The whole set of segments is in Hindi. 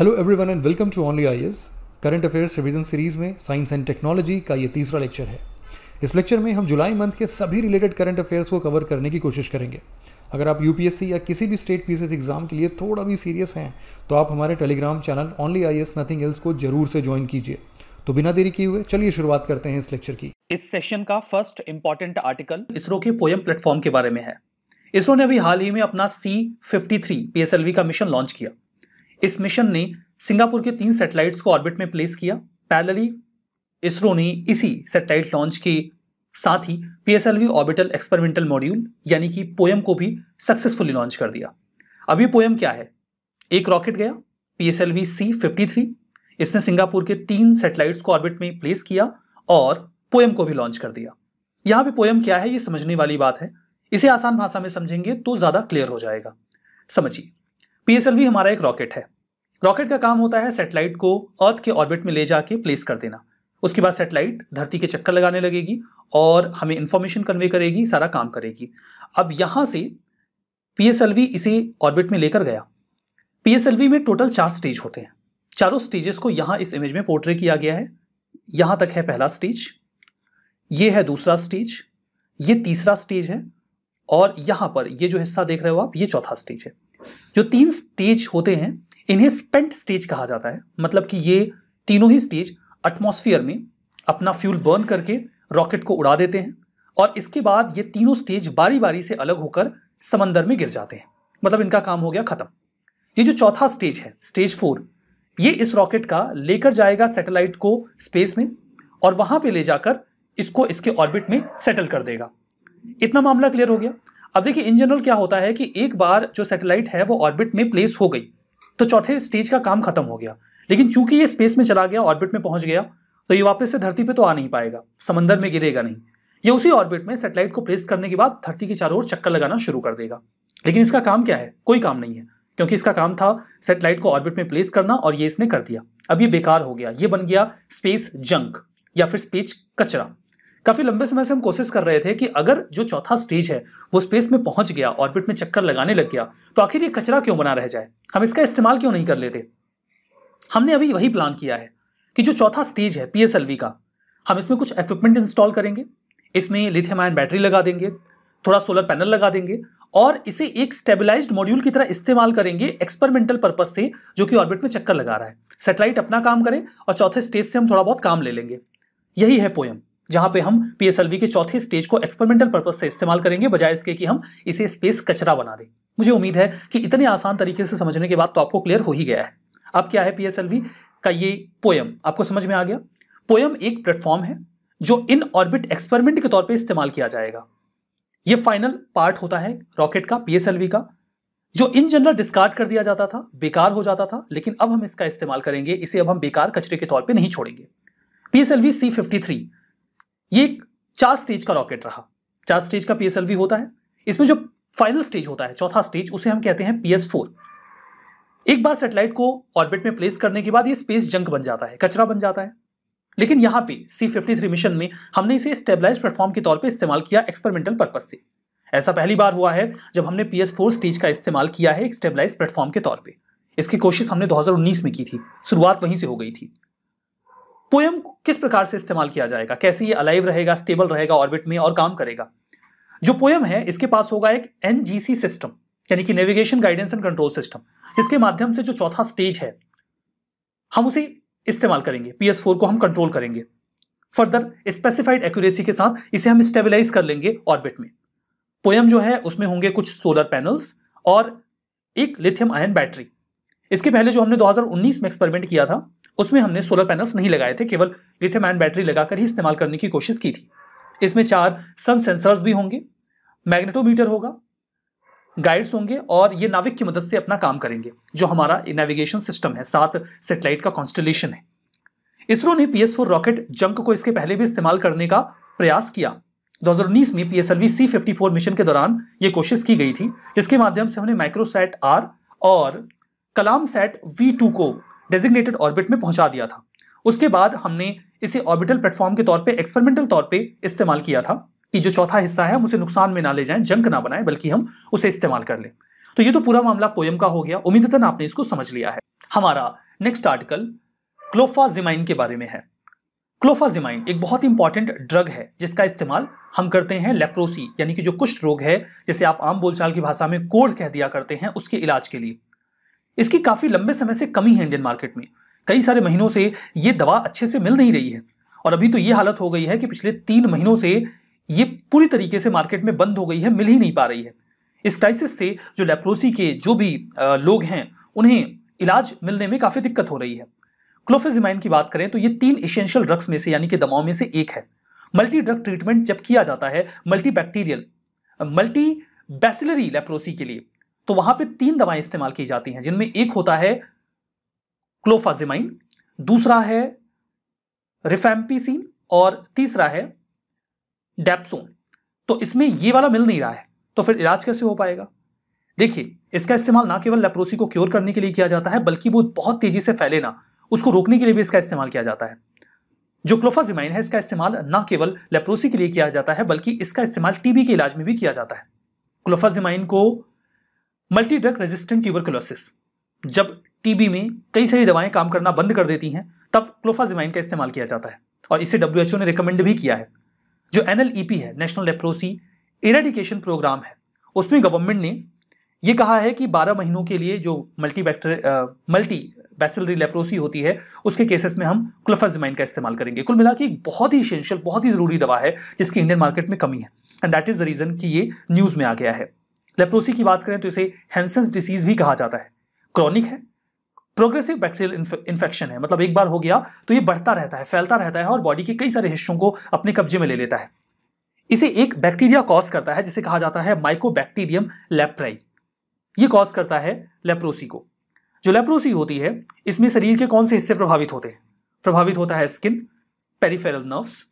hello everyone and welcome to only I current affairs revision series में साइंस एंड टेक्नोलॉजी का ये तीसरा लेक्चर है इस लेक्चर में हम जुलाई मंथ के सभी रिलेटेड करंट अफेयर्स को कवर करने की कोशिश करेंगे अगर आप यूपीएससी या किसी भी स्टेट पीसीएस एग्जाम के लिए थोड़ा भी सीरियस हैं तो आप हमारे Telegram channel only I S nothing else को जरूर से ज्वाइन कीजिए तो बिना देरी किए हुए चलिए शुरुआत करते हैं इस लेक्चर की इस सेशन का फर्स्ट इंपॉर्टेंट आर्टिकल इसरो के पोयम प्लेटफॉर्म के बारे में है इसरो ने अभी हाल ही में अपना सी फिफ्टी थ्री वी का मिशन लॉन्च किया इस मिशन ने सिंगापुर के तीन सैटेलाइट्स को ऑर्बिट में प्लेस किया पैलरी इसरो ने इसी सैटेलाइट लॉन्च के साथ ही पीएसएलवी ऑर्बिटल एक्सपेरिमेंटल मॉड्यूल यानी कि पोयम को भी सक्सेसफुली लॉन्च कर दिया अभी पोएम पोयम क्या है एक रॉकेट गया पीएसएलवी सी फिफ्टी थ्री इसने सिंगापुर के तीन सैटेलाइट्स को ऑर्बिट में प्लेस किया और पोयम को भी लॉन्च कर दिया यहाँ पे पोयम क्या है ये समझने वाली बात है इसे आसान भाषा में समझेंगे तो ज़्यादा क्लियर हो जाएगा समझिए पीएसएलवी हमारा एक रॉकेट है रॉकेट का काम होता है सैटेलाइट को अर्थ के ऑर्बिट में ले जाके प्लेस कर देना उसके बाद सैटेलाइट धरती के चक्कर लगाने लगेगी और हमें इन्फॉर्मेशन कन्वे करेगी सारा काम करेगी अब यहाँ से पी इसे ऑर्बिट में लेकर गया पी में टोटल चार स्टेज होते हैं चारों स्टेजेस को यहाँ इस इमेज में पोर्ट्रे किया गया है यहाँ तक है पहला स्टेज ये है दूसरा स्टेज ये तीसरा स्टेज है और यहाँ पर ये जो हिस्सा देख रहे हो आप ये चौथा स्टेज है जो तीन स्टेज होते हैं इन्हें स्पेंट स्टेज कहा जाता है मतलब कि ये तीनों ही स्टेज एटमॉस्फेयर में अपना फ्यूल बर्न करके रॉकेट को उड़ा देते हैं और इसके बाद ये तीनों स्टेज बारी बारी से अलग होकर समंदर में गिर जाते हैं मतलब इनका काम हो गया ख़त्म ये जो चौथा स्टेज है स्टेज फोर ये इस रॉकेट का लेकर जाएगा सैटेलाइट को स्पेस में और वहाँ पे ले जाकर इसको इसके ऑर्बिट में सेटल कर देगा इतना मामला क्लियर हो गया अब देखिए इन जनरल क्या होता है कि एक बार जो सैटेलाइट है वो ऑर्बिट में प्लेस हो गई तो चौथे स्टेज का काम खत्म हो गया लेकिन चूंकि ये स्पेस में चला गया ऑर्बिट में पहुंच गया तो ये वापस से धरती पे तो आ नहीं पाएगा समंदर में गिरेगा नहीं ये उसी ऑर्बिट में सेटेलाइट को प्लेस करने के बाद धरती के चारों ओर चक्कर लगाना शुरू कर देगा लेकिन इसका काम क्या है कोई काम नहीं है क्योंकि इसका काम था सेटेलाइट को ऑर्बिट में प्लेस करना और ये इसने कर दिया अब ये बेकार हो गया ये बन गया स्पेस जंक या फिर स्पेस कचरा काफ़ी लंबे समय से हम कोशिश कर रहे थे कि अगर जो चौथा स्टेज है वो स्पेस में पहुंच गया ऑर्बिट में चक्कर लगाने लग गया तो आखिर ये कचरा क्यों बना रह जाए हम इसका इस्तेमाल क्यों नहीं कर लेते हमने अभी वही प्लान किया है कि जो चौथा स्टेज है पी का हम इसमें कुछ इक्विपमेंट इंस्टॉल करेंगे इसमें लिथियम आयन बैटरी लगा देंगे थोड़ा सोलर पैनल लगा देंगे और इसे एक स्टेबलाइज्ड मॉड्यूल की तरह इस्तेमाल करेंगे एक्सपेरिमेंटल पर्पज से जो कि ऑर्बिट में चक्कर लगा रहा है सेटेलाइट अपना काम करे और चौथे स्टेज से हम थोड़ा बहुत काम ले लेंगे यही है पोयम जहां पे हम पीएसएलवी के चौथे स्टेज को एक्सपेरिमेंटल पर्पज से इस्तेमाल करेंगे बजाय इसके कि हम इसे स्पेस कचरा बना दें मुझे उम्मीद है कि इतने आसान तरीके से समझने के बाद तो आपको क्लियर हो ही गया है अब क्या है पीएसएलवी का ये पोयम आपको समझ में आ गया पोयम एक प्लेटफॉर्म है जो इन ऑर्बिट एक्सपेरिमेंट के तौर पर इस्तेमाल किया जाएगा ये फाइनल पार्ट होता है रॉकेट का पीएसएलवी का जो इन जनरल डिस्कार्ड कर दिया जाता था बेकार हो जाता था लेकिन अब हम इसका इस्तेमाल करेंगे इसे अब हम बेकार कचरे के तौर पे नहीं छोड़ेंगे पीएसएलवी सी फिफ्टी थ्री ये एक चार स्टेज का रॉकेट रहा चार स्टेज का पीएसएलवी होता है इसमें जो फाइनल स्टेज होता है चौथा स्टेज उसे हम कहते हैं पीएस फोर एक बार सेटेलाइट को ऑर्बिट में प्लेस करने के बाद ये स्पेस जंक बन जाता है कचरा बन जाता है लेकिन यहाँ पे सी फिफ्टी थ्री मिशन में हमने इसे स्टेबलाइज प्लेटफॉर्म के तौर पे इस्तेमाल किया एक्सपेरिमेंटल पर्पज से ऐसा पहली बार हुआ है जब हमने पी एस फोर स्टेज का इस्तेमाल किया है एक स्टेबलाइज प्लेटफॉर्म के तौर पे इसकी कोशिश हमने 2019 में की थी शुरुआत वहीं से हो गई थी पोएम किस प्रकार से इस्तेमाल किया जाएगा कैसे ये अलाइव रहेगा स्टेबल रहेगा ऑर्बिट में और काम करेगा जो पोएम है इसके पास होगा एक एन सिस्टम यानी कि navigation guidance and control system जिसके माध्यम से जो चौथा स्टेज है हम उसे इस्तेमाल करेंगे पी को हम कंट्रोल करेंगे फर्दर स्पेसिफाइड एक्यूरेसी के साथ इसे हम स्टेबलाइज कर लेंगे ऑर्बिट में पोयम जो है उसमें होंगे कुछ सोलर पैनल्स और एक लिथियम आयन बैटरी इसके पहले जो हमने 2019 में एक्सपेरिमेंट किया था उसमें हमने सोलर पैनल्स नहीं लगाए थे केवल लिथियम आयन बैटरी लगाकर ही इस्तेमाल करने की कोशिश की थी इसमें चार सन सेंसर्स भी होंगे मैग्नेटोमीटर होगा गाइड्स होंगे और ये नाविक की मदद से अपना काम करेंगे जो हमारा नेविगेशन सिस्टम है सात सेटेलाइट का कॉन्स्टलेशन है इसरो ने पी रॉकेट जंक को इसके पहले भी इस्तेमाल करने का प्रयास किया 2019 में P S L V mission के दौरान ये कोशिश की गई थी जिसके माध्यम से हमने माइक्रोसैट आर और कलाम सैट वी को डेजिग्नेटेड ऑर्बिट में पहुंचा दिया था उसके बाद हमने इसे ऑर्बिटल प्लेटफॉर्म के तौर पे एक्सपेरिमेंटल तौर पे इस्तेमाल किया था कि जो चौथा हिस्सा है हम उसे नुकसान में ना ले जाएं जंक ना बनाएं बल्कि हम उसे इस्तेमाल कर लें तो ये तो पूरा मामला पोयम का हो गया उम्मीदतन आपने इसको समझ लिया है हमारा नेक्स्ट आर्टिकल क्लोफाजिमाइन के बारे में है क्लोफाजिमाइन एक बहुत ही इंपॉर्टेंट ड्रग है जिसका इस्तेमाल हम करते हैं लेप्रोसी यानी कि जो कुष्ठ रोग है जैसे आप आम बोलचाल की भाषा में कोढ़ कह दिया करते हैं उसके इलाज के लिए इसकी काफ़ी लंबे समय से कमी है इंडियन मार्केट में कई सारे महीनों से ये दवा अच्छे से मिल नहीं रही है और अभी तो ये हालत हो गई है कि पिछले तीन महीनों से ये पूरी तरीके से मार्केट में बंद हो गई है मिल ही नहीं पा रही है इस क्राइसिस से जो लेप्रोसी के जो भी लोग हैं उन्हें इलाज मिलने में काफ़ी दिक्कत हो रही है क्लोफेजिमाइन की बात करें तो ये तीन इसेंशियल ड्रग्स में से यानी कि दवाओं में से एक है मल्टी ड्रग ट्रीटमेंट जब किया जाता है multi bacterial multi bacillary leprosy के लिए तो वहां पे तीन दवाएं इस्तेमाल की जाती हैं जिनमें एक होता है क्लोफाजिमाइन दूसरा है रिफेम्पीसिन और तीसरा है डेप्सोन तो इसमें ये वाला मिल नहीं रहा है तो फिर इलाज कैसे हो पाएगा देखिए इसका इस्तेमाल ना केवल लेप्रोसी को क्योर करने के लिए किया जाता है बल्कि वो बहुत तेजी से फैले ना उसको रोकने के लिए भी इसका इस्तेमाल किया जाता है जो क्लोफाजिमाइन है इसका इस्तेमाल ना केवल लेप्रोसी के लिए किया जाता है बल्कि इसका इस्तेमाल टीबी के इलाज में भी किया जाता है क्लोफाजिमाइन को मल्टी ड्रग रेजिस्टेंट ट्यूबरकुलोसिस जब टीबी में कई सारी दवाएं काम करना बंद कर देती हैं तब क्लोफाजिमाइन का इस्तेमाल किया जाता है और इसे डब्ल्यू ने रिकमेंड भी किया है जो एन e है नेशनल लेप्रोसी इरेडिकेशन प्रोग्राम है उसमें गवर्नमेंट ने यह कहा है कि 12 महीनों के लिए जो multi bacterial multi bacillary leprosy होती है उसके केसेस में हम क्लोफाजिमाइन का इस्तेमाल करेंगे कुल मिला कि एक बहुत ही इशेंशियल बहुत ही ज़रूरी दवा है जिसकी इंडियन मार्केट में कमी है and that is the reason कि ये न्यूज़ में आ गया है लेप्रोसी की बात करें तो इसे हैंसन्स डिसीज भी कहा जाता है क्रॉनिक है प्रोग्रेसिव बैक्टीरियल इन्फेक्शन है मतलब एक बार हो गया तो ये बढ़ता रहता है फैलता रहता है और बॉडी के कई सारे हिस्सों को अपने कब्जे में ले लेता है इसे एक बैक्टीरिया कॉज करता है जिसे कहा जाता है माइकोबैक्टीरियम लेप्राई ये कॉज करता है लेप्रोसी को जो लेप्रोसी होती है इसमें शरीर के कौन से हिस्से प्रभावित होते हैं प्रभावित होता है skin peripheral nerves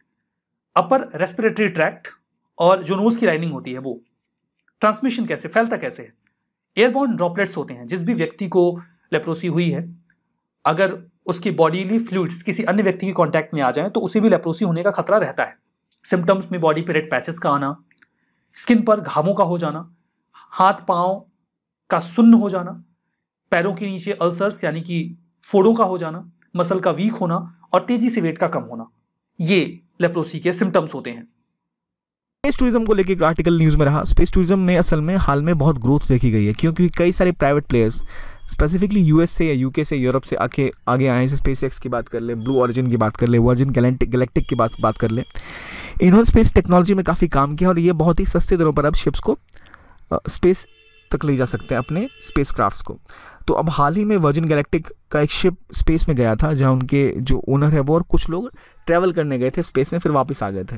upper respiratory tract और जो नोज की लाइनिंग होती है वो ट्रांसमिशन कैसे फैलता कैसे है एयरबॉर्न ड्रॉपलेट्स होते हैं जिस भी व्यक्ति को लेप्रोसी हुई है अगर उसकी बॉडीली फ्लूड्स किसी अन्य व्यक्ति के कॉन्टैक्ट में आ जाए तो उसे भी लेप्रोसी होने का खतरा रहता है सिम्टम्स में बॉडी पर रेड पैचेस का आना स्किन पर घावों का हो जाना हाथ पाँव का सुन्न हो जाना पैरों के नीचे अल्सर्स यानी कि फोड़ों का हो जाना मसल का वीक होना और तेजी से वेट का कम होना ये लेप्रोसी के सिम्टम्स होते हैं स्पेस टूरिज्म को लेकर एक आर्टिकल न्यूज़ में रहा स्पेस टूरिज्म में असल में हाल में बहुत ग्रोथ देखी गई है क्योंकि कई सारे प्राइवेट प्लेयर्स स्पेसिफिकली यूएस से या यूके से यूरोप से आके आगे आए हैं स्पेस एक्स की बात कर ले ब्लू ऑरिजिन की बात कर ले वर्जिन गैलेंटिक गैलेक्टिक की बात बात कर ले इन्होंने स्पेस टेक्नोलॉजी में काफ़ी काम किया और ये बहुत ही सस्ते दरों पर अब शिप्स को स्पेस तक ले जा सकते हैं अपने स्पेस क्राफ्ट को तो अब हाल ही में वर्जिन गैलेक्टिक का एक शिप स्पेस में गया था जहाँ उनके जो ओनर है वो और कुछ लोग ट्रैवल करने गए थे स्पेस में फिर वापस आ गए थे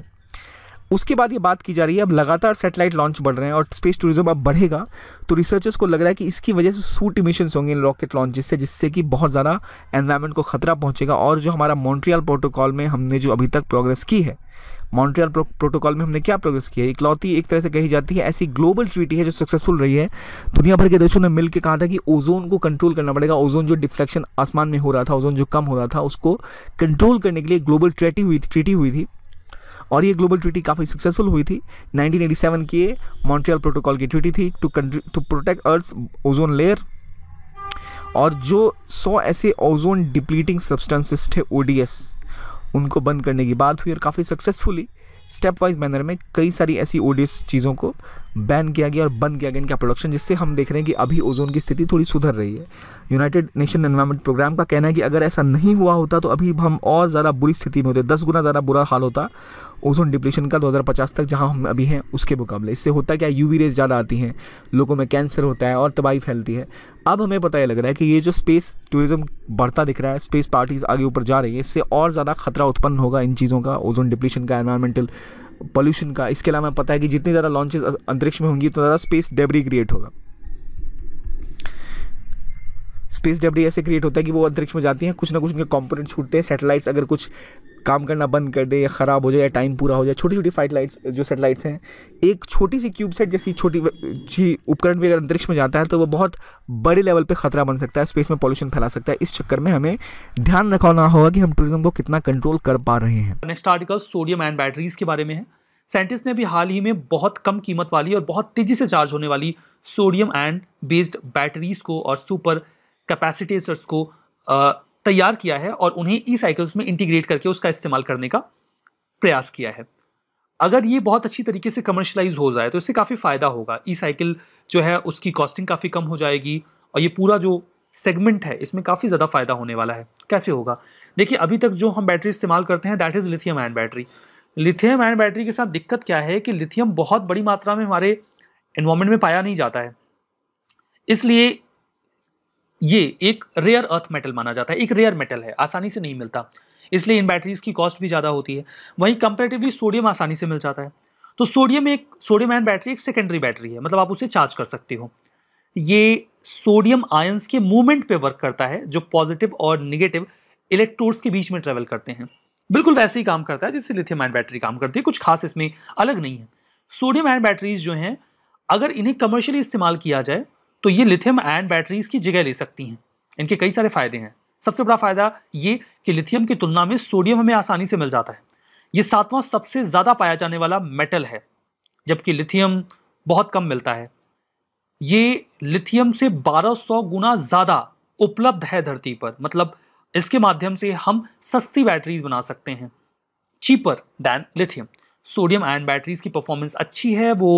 उसके बाद ये बात की जा रही है अब लगातार सैटेलाइट लॉन्च बढ़ रहे हैं और स्पेस टूरिज्म अब बढ़ेगा तो रिसर्चर्स को लग रहा है कि इसकी वजह से सूट इमिशन होंगे इन रॉकेट लॉन्चेस से जिससे कि बहुत ज़्यादा एनवायरमेंट को खतरा पहुंचेगा और जो हमारा मॉन्ट्रियल प्रोटोकॉल में हमने जो अभी तक प्रोग्रेस की है मॉन्ट्रियल प्रोटोकॉल में हमने क्या प्रोग्रेस किया है इकलौती एक तरह से कही जाती है ऐसी ग्लोबल ट्रीटी है जो सक्सेसफुल रही है दुनिया भर के देशों ने मिलकर कहा था कि ओजोन को कंट्रोल करना पड़ेगा ओजोन जो डिफ्लेक्शन आसमान में हो रहा था ओजोन जो कम हो रहा था उसको कंट्रोल करने के लिए ग्लोबल ट्रेटी हुई ट्रीटी हुई थी और ये ग्लोबल ट्रीटी काफ़ी सक्सेसफुल हुई थी 1987 की मॉन्ट्रियल प्रोटोकॉल की ट्रीटी थी to to protect earth ozone layer और जो 100 ऐसे ओजोन डिप्लीटिंग सब्सटेंसेस थे ओ उनको बंद करने की बात हुई और काफ़ी सक्सेसफुली स्टेप वाइज मैनर में कई सारी ऐसी ओ चीज़ों को बैन किया गया और बंद किया गया इनका प्रोडक्शन जिससे हम देख रहे हैं कि अभी ओजोन की स्थिति थोड़ी सुधर रही है यूनाइटेड नेशन एनवायरमेंट प्रोग्राम का कहना है कि अगर ऐसा नहीं हुआ होता तो अभी हम और ज़्यादा बुरी स्थिति में होते दस गुना ज़्यादा बुरा हाल होता ओजोन डिप्लेशन का 2050 तक जहां हम अभी हैं उसके मुकाबले इससे होता क्या है यूवी रेज ज़्यादा आती हैं लोगों में कैंसर होता है और तबाही फैलती है अब हमें पता ही लग रहा है कि ये जो स्पेस टूरिज़्म बढ़ता दिख रहा है स्पेस पार्टीज़ आगे ऊपर जा रही है इससे और ज़्यादा खतरा उत्पन्न होगा इन चीज़ों का ओजोन डिप्लेशन का एनवायरमेंटल पोल्यूशन का इसके अलावा पता है कि जितनी ज़्यादा लॉन्चेज अंतरिक्ष में होंगी उतना ज़्यादा स्पेस डेबरी क्रिएट होगा स्पेस डेबरी ऐसे क्रिएट होता है कि वो अंतरिक्ष में जाती हैं कुछ ना कुछ उनके कॉम्पोनेंट छूटते हैं सैटेलाइट्स अगर कुछ काम करना बंद कर दे या ख़राब हो जाए या टाइम पूरा हो जाए छोटी छोटी फाइट लाइट्स जो सेटेलाइट्स हैं एक छोटी सी क्यूब सेट जैसी छोटी जी उपकरण भी अगर अंतरिक्ष में जाता है तो वो बहुत बड़े लेवल पे ख़तरा बन सकता है स्पेस में पॉल्यूशन फैला सकता है इस चक्कर में हमें ध्यान रखना होगा कि हम टूरिज्म को कितना कंट्रोल कर पा रहे हैं next article sodium and batteries के बारे में है साइंटिस्ट ने भी हाल ही में बहुत कम कीमत वाली और बहुत तेज़ी से चार्ज होने वाली सोडियम एंड बेस्ड बैटरीज को और सुपर कैपेसिटेसर्स को तैयार किया है और उन्हें ई साइकिल्स में इंटीग्रेट करके उसका इस्तेमाल करने का प्रयास किया है अगर ये बहुत अच्छी तरीके से कमर्शलाइज हो जाए तो इससे काफ़ी फ़ायदा होगा ई साइकिल जो है उसकी कॉस्टिंग काफ़ी कम हो जाएगी और ये पूरा जो सेगमेंट है इसमें काफ़ी ज़्यादा फ़ायदा होने वाला है कैसे होगा देखिए अभी तक जो हम बैटरी इस्तेमाल करते हैं that is lithium ion battery lithium ion battery के साथ दिक्कत क्या है कि लिथियम बहुत बड़ी मात्रा में हमारे इन्वामेंट में पाया नहीं जाता है इसलिए ये एक रेयर अर्थ मेटल माना जाता है एक रेयर मेटल है आसानी से नहीं मिलता इसलिए इन बैटरीज की कॉस्ट भी ज़्यादा होती है वहीं कंपेरेटिवली सोडियम आसानी से मिल जाता है तो सोडियम एक सोडियम आयन बैटरी एक सेकेंडरी बैटरी है मतलब आप उसे चार्ज कर सकते हो ये सोडियम आयन्स के मूवमेंट पे वर्क करता है जो पॉजिटिव और निगेटिव इलेक्ट्रोड्स के बीच में ट्रेवल करते हैं बिल्कुल वैसे ही काम करता है जिससे लिथियम आयन बैटरी काम करती है कुछ खास इसमें अलग नहीं है सोडियम आयन बैटरीज जो हैं अगर इन्हें कमर्शियली इस्तेमाल किया जाए तो ये लिथियम आयन बैटरीज की जगह ले सकती हैं इनके कई सारे फ़ायदे हैं सबसे बड़ा फ़ायदा ये कि लिथियम की तुलना में सोडियम हमें आसानी से मिल जाता है ये सातवां सबसे ज़्यादा पाया जाने वाला मेटल है जबकि लिथियम बहुत कम मिलता है ये लिथियम से 1200 गुना ज़्यादा उपलब्ध है धरती पर मतलब इसके माध्यम से हम सस्ती बैटरीज बना सकते हैं cheaper than lithium sodium ion batteries की परफॉर्मेंस अच्छी है वो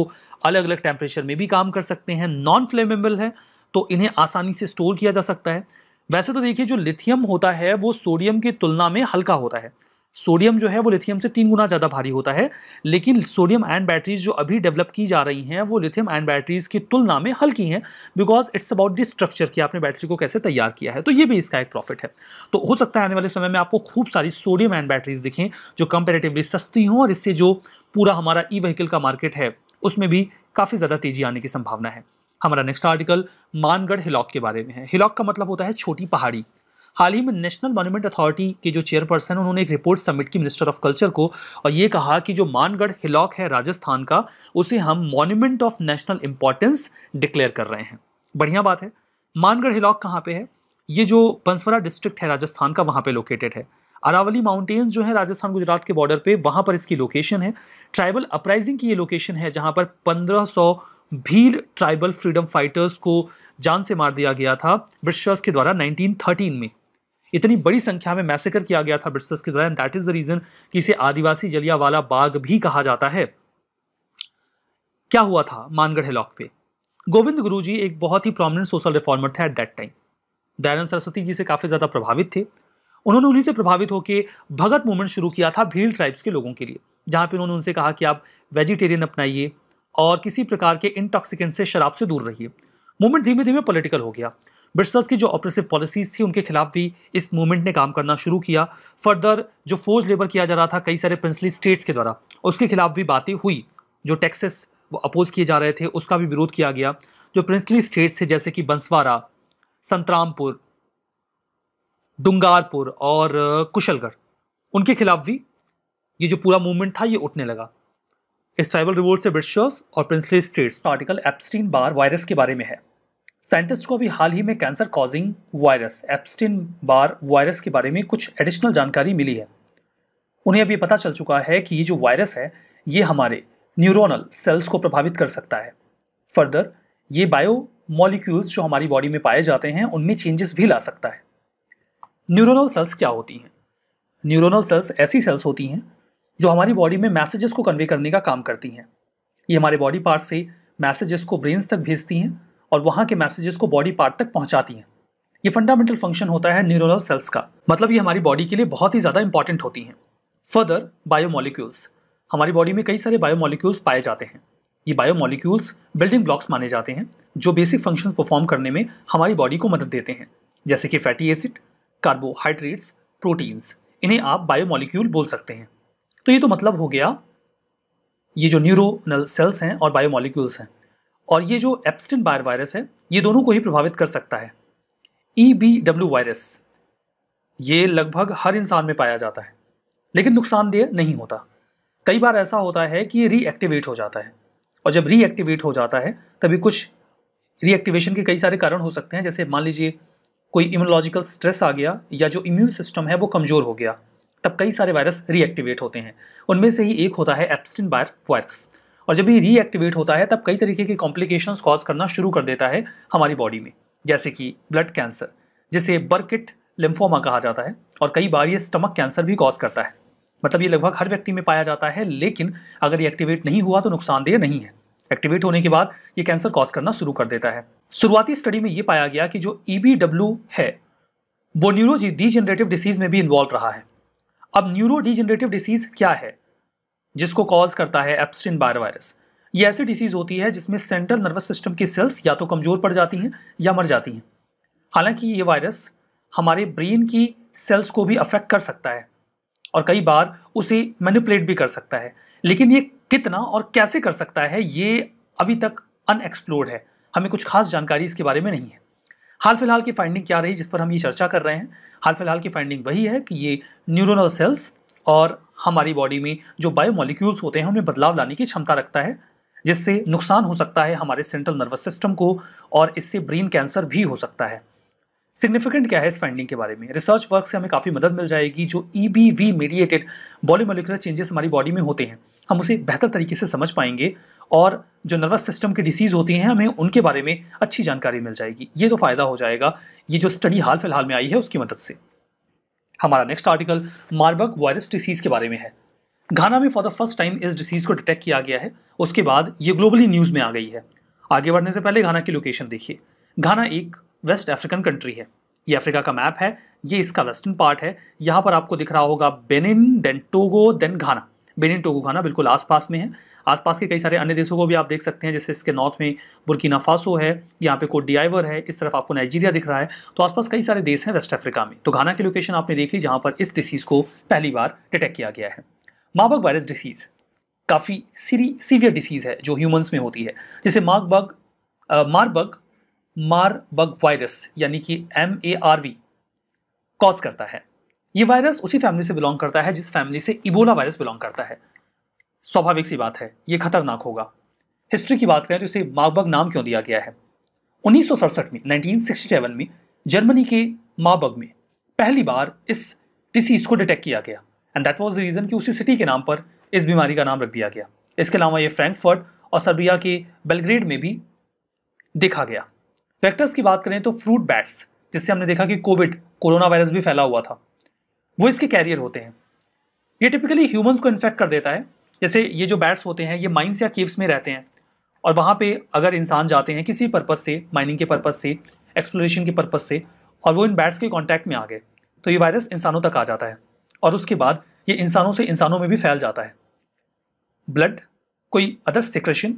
अलग अलग टेम्परेचर में भी काम कर सकते हैं नॉन फ्लेमेबल है तो इन्हें आसानी से स्टोर किया जा सकता है वैसे तो देखिए जो लिथियम होता है वो सोडियम की तुलना में हल्का होता है सोडियम जो है वो लिथियम से तीन गुना ज़्यादा भारी होता है लेकिन सोडियम आयन बैटरीज जो अभी डेवलप की जा रही हैं वो लिथियम आयन बैटरीज की तुलना में हल्की हैं because it's about this structure कि आपने बैटरी को कैसे तैयार किया है तो ये भी इसका एक प्रॉफिट है तो हो सकता है आने वाले समय में आपको खूब सारी सोडियम आयन बैटरीज दिखें जो कंपेरेटिवली सस्ती हों और इससे जो पूरा हमारा ई व्हीकल का मार्केट है उसमें भी काफ़ी ज़्यादा तेजी आने की संभावना है हमारा नेक्स्ट आर्टिकल मानगढ़ हिलॉक के बारे में है हिलॉक का मतलब होता है छोटी पहाड़ी हाल ही में नेशनल मॉन्यूमेंट अथॉरिटी के जो चेयरपर्सन उन्होंने एक रिपोर्ट सबमिट की मिनिस्टर ऑफ कल्चर को और ये कहा कि जो मानगढ़ हिलॉक है राजस्थान का उसे हम monument of national importance declare कर रहे हैं बढ़िया बात है मानगढ़ हिलॉक कहाँ पे है ये जो पंसवरा डिस्ट्रिक्ट है राजस्थान का वहाँ पे लोकेटेड है अरावली माउंटेन्स जो है राजस्थान गुजरात के बॉर्डर पे वहाँ पर इसकी लोकेशन है ट्राइबल अपराइजिंग की ये लोकेशन है जहाँ पर 1500 भील ट्राइबल फ्रीडम फाइटर्स को जान से मार दिया गया था ब्रिटिशर्स के द्वारा 1913 में इतनी बड़ी संख्या में मैसेकर किया गया था ब्रिटिशर्स के दौरान दैट इज द रीजन कि इसे आदिवासी जलियावाला बाग भी कहा जाता है क्या हुआ था मानगढ़ हलॉक पे गोविंद गुरु जी एक बहुत ही प्रोमिनेंट सोशल रिफॉर्मर थे at that time Dayanand Saraswati ji से काफ़ी ज़्यादा प्रभावित थे उन्होंने उन्हीं से प्रभावित होकर भगत मूवमेंट शुरू किया था भील ट्राइब्स के लोगों के लिए जहाँ पे उन्होंने उनसे कहा कि आप वेजिटेरियन अपनाइए और किसी प्रकार के इंटॉक्सिकेंट से शराब से दूर रहिए मूवमेंट धीमे धीमे पॉलिटिकल हो गया ब्रिटिशर्स की जो ऑपरेसिव पॉलिसीज थी उनके खिलाफ भी इस मूवमेंट ने काम करना शुरू किया फर्दर जो फोर्ज लेबर किया जा रहा था कई सारे प्रिंसली स्टेट्स के द्वारा उसके खिलाफ भी बातें हुई जो टैक्सेस वो अपोज किए जा रहे थे उसका भी विरोध किया गया जो प्रिंसली स्टेट्स थे जैसे कि बंसवारा संतरामपुर डुंगारपुर और कुशलगढ़ uh, उनके खिलाफ भी ये जो पूरा मूवमेंट था ये उठने लगा इस ट्राइबल रिवोल्ट से ब्रिटिशर्स और प्रिंसली स्टेट्स का आर्टिकल एप्सटीन बार वायरस के बारे में है साइंटिस्ट को अभी हाल ही में cancer causing virus Epstein Barr virus के बारे में कुछ एडिशनल जानकारी मिली है उन्हें अभी पता चल चुका है कि ये जो वायरस है ये हमारे न्यूरोनल सेल्स को प्रभावित कर सकता है फर्दर ये बायो मॉलिक्यूल्स जो हमारी बॉडी में पाए जाते हैं उनमें चेंजेस भी ला सकता है न्यूरोनल सेल्स क्या होती हैं न्यूरोनल सेल्स ऐसी सेल्स होती हैं जो हमारी बॉडी में मैसेजेस को कन्वे करने का काम करती हैं ये हमारे बॉडी पार्ट से मैसेजेस को ब्रेन्स तक भेजती हैं और वहाँ के मैसेजेस को बॉडी पार्ट तक पहुँचाती हैं ये फंडामेंटल फंक्शन होता है न्यूरोनल सेल्स का मतलब ये हमारी बॉडी के लिए बहुत ही ज़्यादा इंपॉर्टेंट होती हैं फर्दर बायोमोलिक्यूल्स हमारी बॉडी में कई सारे बायोमोलिक्यूल्स पाए जाते हैं ये बायोमोलिक्यूल्स बिल्डिंग ब्लॉक्स माने जाते हैं जो बेसिक फंक्शन परफॉर्म करने में हमारी बॉडी को मदद देते हैं जैसे कि फैटी एसिड कार्बोहाइड्रेट्स प्रोटीन्स इन्हें आप बायोमोलिक्यूल बोल सकते हैं तो ये तो मतलब हो गया ये जो न्यूरोनल सेल्स हैं और बायोमोलिक्यूल्स हैं और ये जो एप्सटिन बायर वायरस है ये दोनों को ही प्रभावित कर सकता है ई बी डब्ल्यू वायरस ये लगभग हर इंसान में पाया जाता है लेकिन नुकसानदेह नहीं होता कई बार ऐसा होता है कि ये रीएक्टिवेट हो जाता है और जब रीएक्टिवेट हो जाता है तभी कुछ रीएक्टिवेशन के कई सारे कारण हो सकते हैं जैसे मान लीजिए कोई इम्यूनोलॉजिकल स्ट्रेस आ गया या जो इम्यून सिस्टम है वो कमज़ोर हो गया तब कई सारे वायरस रीएक्टिवेट होते हैं उनमें से ही एक होता है एप्सटिन बायर वायरस और जब ये रीएक्टिवेट होता है तब कई तरीके के कॉम्प्लिकेशन कॉज करना शुरू कर देता है हमारी बॉडी में जैसे कि ब्लड कैंसर जिसे बर्किट लिम्फोमा कहा जाता है और कई बार ये स्टमक कैंसर भी कॉज करता है मतलब ये लगभग हर व्यक्ति में पाया जाता है लेकिन अगर ये एक्टिवेट नहीं हुआ तो नुकसानदेह नहीं है एक्टिवेट होने के बाद ये कैंसर कॉज करना शुरू कर देता है शुरुआती स्टडी में ये पाया गया कि जो ई e है वो न्यूरो डीजेनरेटिव डिसीज में भी इन्वॉल्व रहा है अब न्यूरो डीजेनरेटिव डिसीज क्या है जिसको कॉज करता है एप्सटिन बार वायरस ये ऐसी डिसीज़ होती है जिसमें सेंट्रल नर्वस सिस्टम की सेल्स या तो कमज़ोर पड़ जाती हैं या मर जाती हैं हालांकि ये वायरस हमारे ब्रेन की सेल्स को भी अफेक्ट कर सकता है और कई बार उसे मैनिपुलेट भी कर सकता है लेकिन ये कितना और कैसे कर सकता है ये अभी तक अनएक्सप्लोर्ड है हमें कुछ खास जानकारी इसके बारे में नहीं है हाल फिलहाल की फाइंडिंग क्या रही जिस पर हम ये चर्चा कर रहे हैं हाल फिलहाल की फाइंडिंग वही है कि ये न्यूरोनल सेल्स और हमारी बॉडी में जो बायोमोलिक्यूल्स होते हैं उनमें बदलाव लाने की क्षमता रखता है जिससे नुकसान हो सकता है हमारे सेंट्रल नर्वस सिस्टम को और इससे ब्रेन कैंसर भी हो सकता है सिग्निफिकेंट क्या है इस फाइंडिंग के बारे में रिसर्च वर्क से हमें काफ़ी मदद मिल जाएगी जो E B V mediated polymolecular changes हमारी बॉडी में होते हैं हम उसे बेहतर तरीके से समझ पाएंगे और जो नर्वस सिस्टम की डिसीज़ होती हैं हमें उनके बारे में अच्छी जानकारी मिल जाएगी ये तो फ़ायदा हो जाएगा ये जो स्टडी हाल फिलहाल में आई है उसकी मदद से हमारा नेक्स्ट आर्टिकल मार्बक वायरस डिसीज़ के बारे में है घाना में फॉर द फर्स्ट टाइम इस डिसीज़ को डिटेक्ट किया गया है उसके बाद ये ग्लोबली न्यूज़ में आ गई है आगे बढ़ने से पहले घाना की लोकेशन देखिए घाना एक वेस्ट अफ्रीकन कंट्री है ये अफ्रीका का मैप है ये इसका वेस्टर्न पार्ट है यहाँ पर आपको दिख रहा होगा Benin then Togo then Ghana Benin Togo Ghana बिल्कुल आसपास में है आसपास के कई सारे अन्य देशों को भी आप देख सकते हैं जैसे इसके नॉर्थ में बुरकिना फासो है यहाँ पे कोट डियावर है इस तरफ आपको नाइजीरिया दिख रहा है तो आसपास कई सारे देश हैं वेस्ट अफ्रीका में तो घाना की लोकेशन आपने देख ली जहाँ पर इस डिसीज़ को पहली बार डिटेक्ट किया गया है माबक वायरस डिसीज़ काफ़ी सीरी सीवियर डिसीज़ है जो ह्यूमन्स में होती है जिसे बग मारबग मारबग वायरस यानी कि M A R V cause करता है ये वायरस उसी फैमिली से बिलोंग करता है जिस फैमिली से इबोला वायरस बिलोंग करता है स्वाभाविक सी बात है ये खतरनाक होगा हिस्ट्री की बात करें तो इसे माबग नाम क्यों दिया गया है उन्नीस में सेवन में जर्मनी के माबग में पहली बार इस डिसीज़ को डिटेक्ट किया गया and that was the reason कि उसी सिटी के नाम पर इस बीमारी का नाम रख दिया गया इसके अलावा ये फ्रैंकफर्ट और सर्बिया के बेलग्रेड में भी देखा गया वेक्टर्स की बात करें तो फ्रूट बैट्स जिससे हमने देखा कि कोविड कोरोना वायरस भी फैला हुआ था वो इसके कैरियर होते हैं ये टिपिकली ह्यूमंस को इन्फेक्ट कर देता है जैसे ये जो बैट्स होते हैं ये माइंस या केव्स में रहते हैं और वहाँ पे अगर इंसान जाते हैं किसी पर्पज़ से माइनिंग के पर्पज़ से एक्सप्लोरेशन के पर्पज़ से और वो इन बैट्स के कॉन्टैक्ट में आ गए तो ये वायरस इंसानों तक आ जाता है और उसके बाद ये इंसानों से इंसानों में भी फैल जाता है ब्लड कोई अदर सिक्रेशन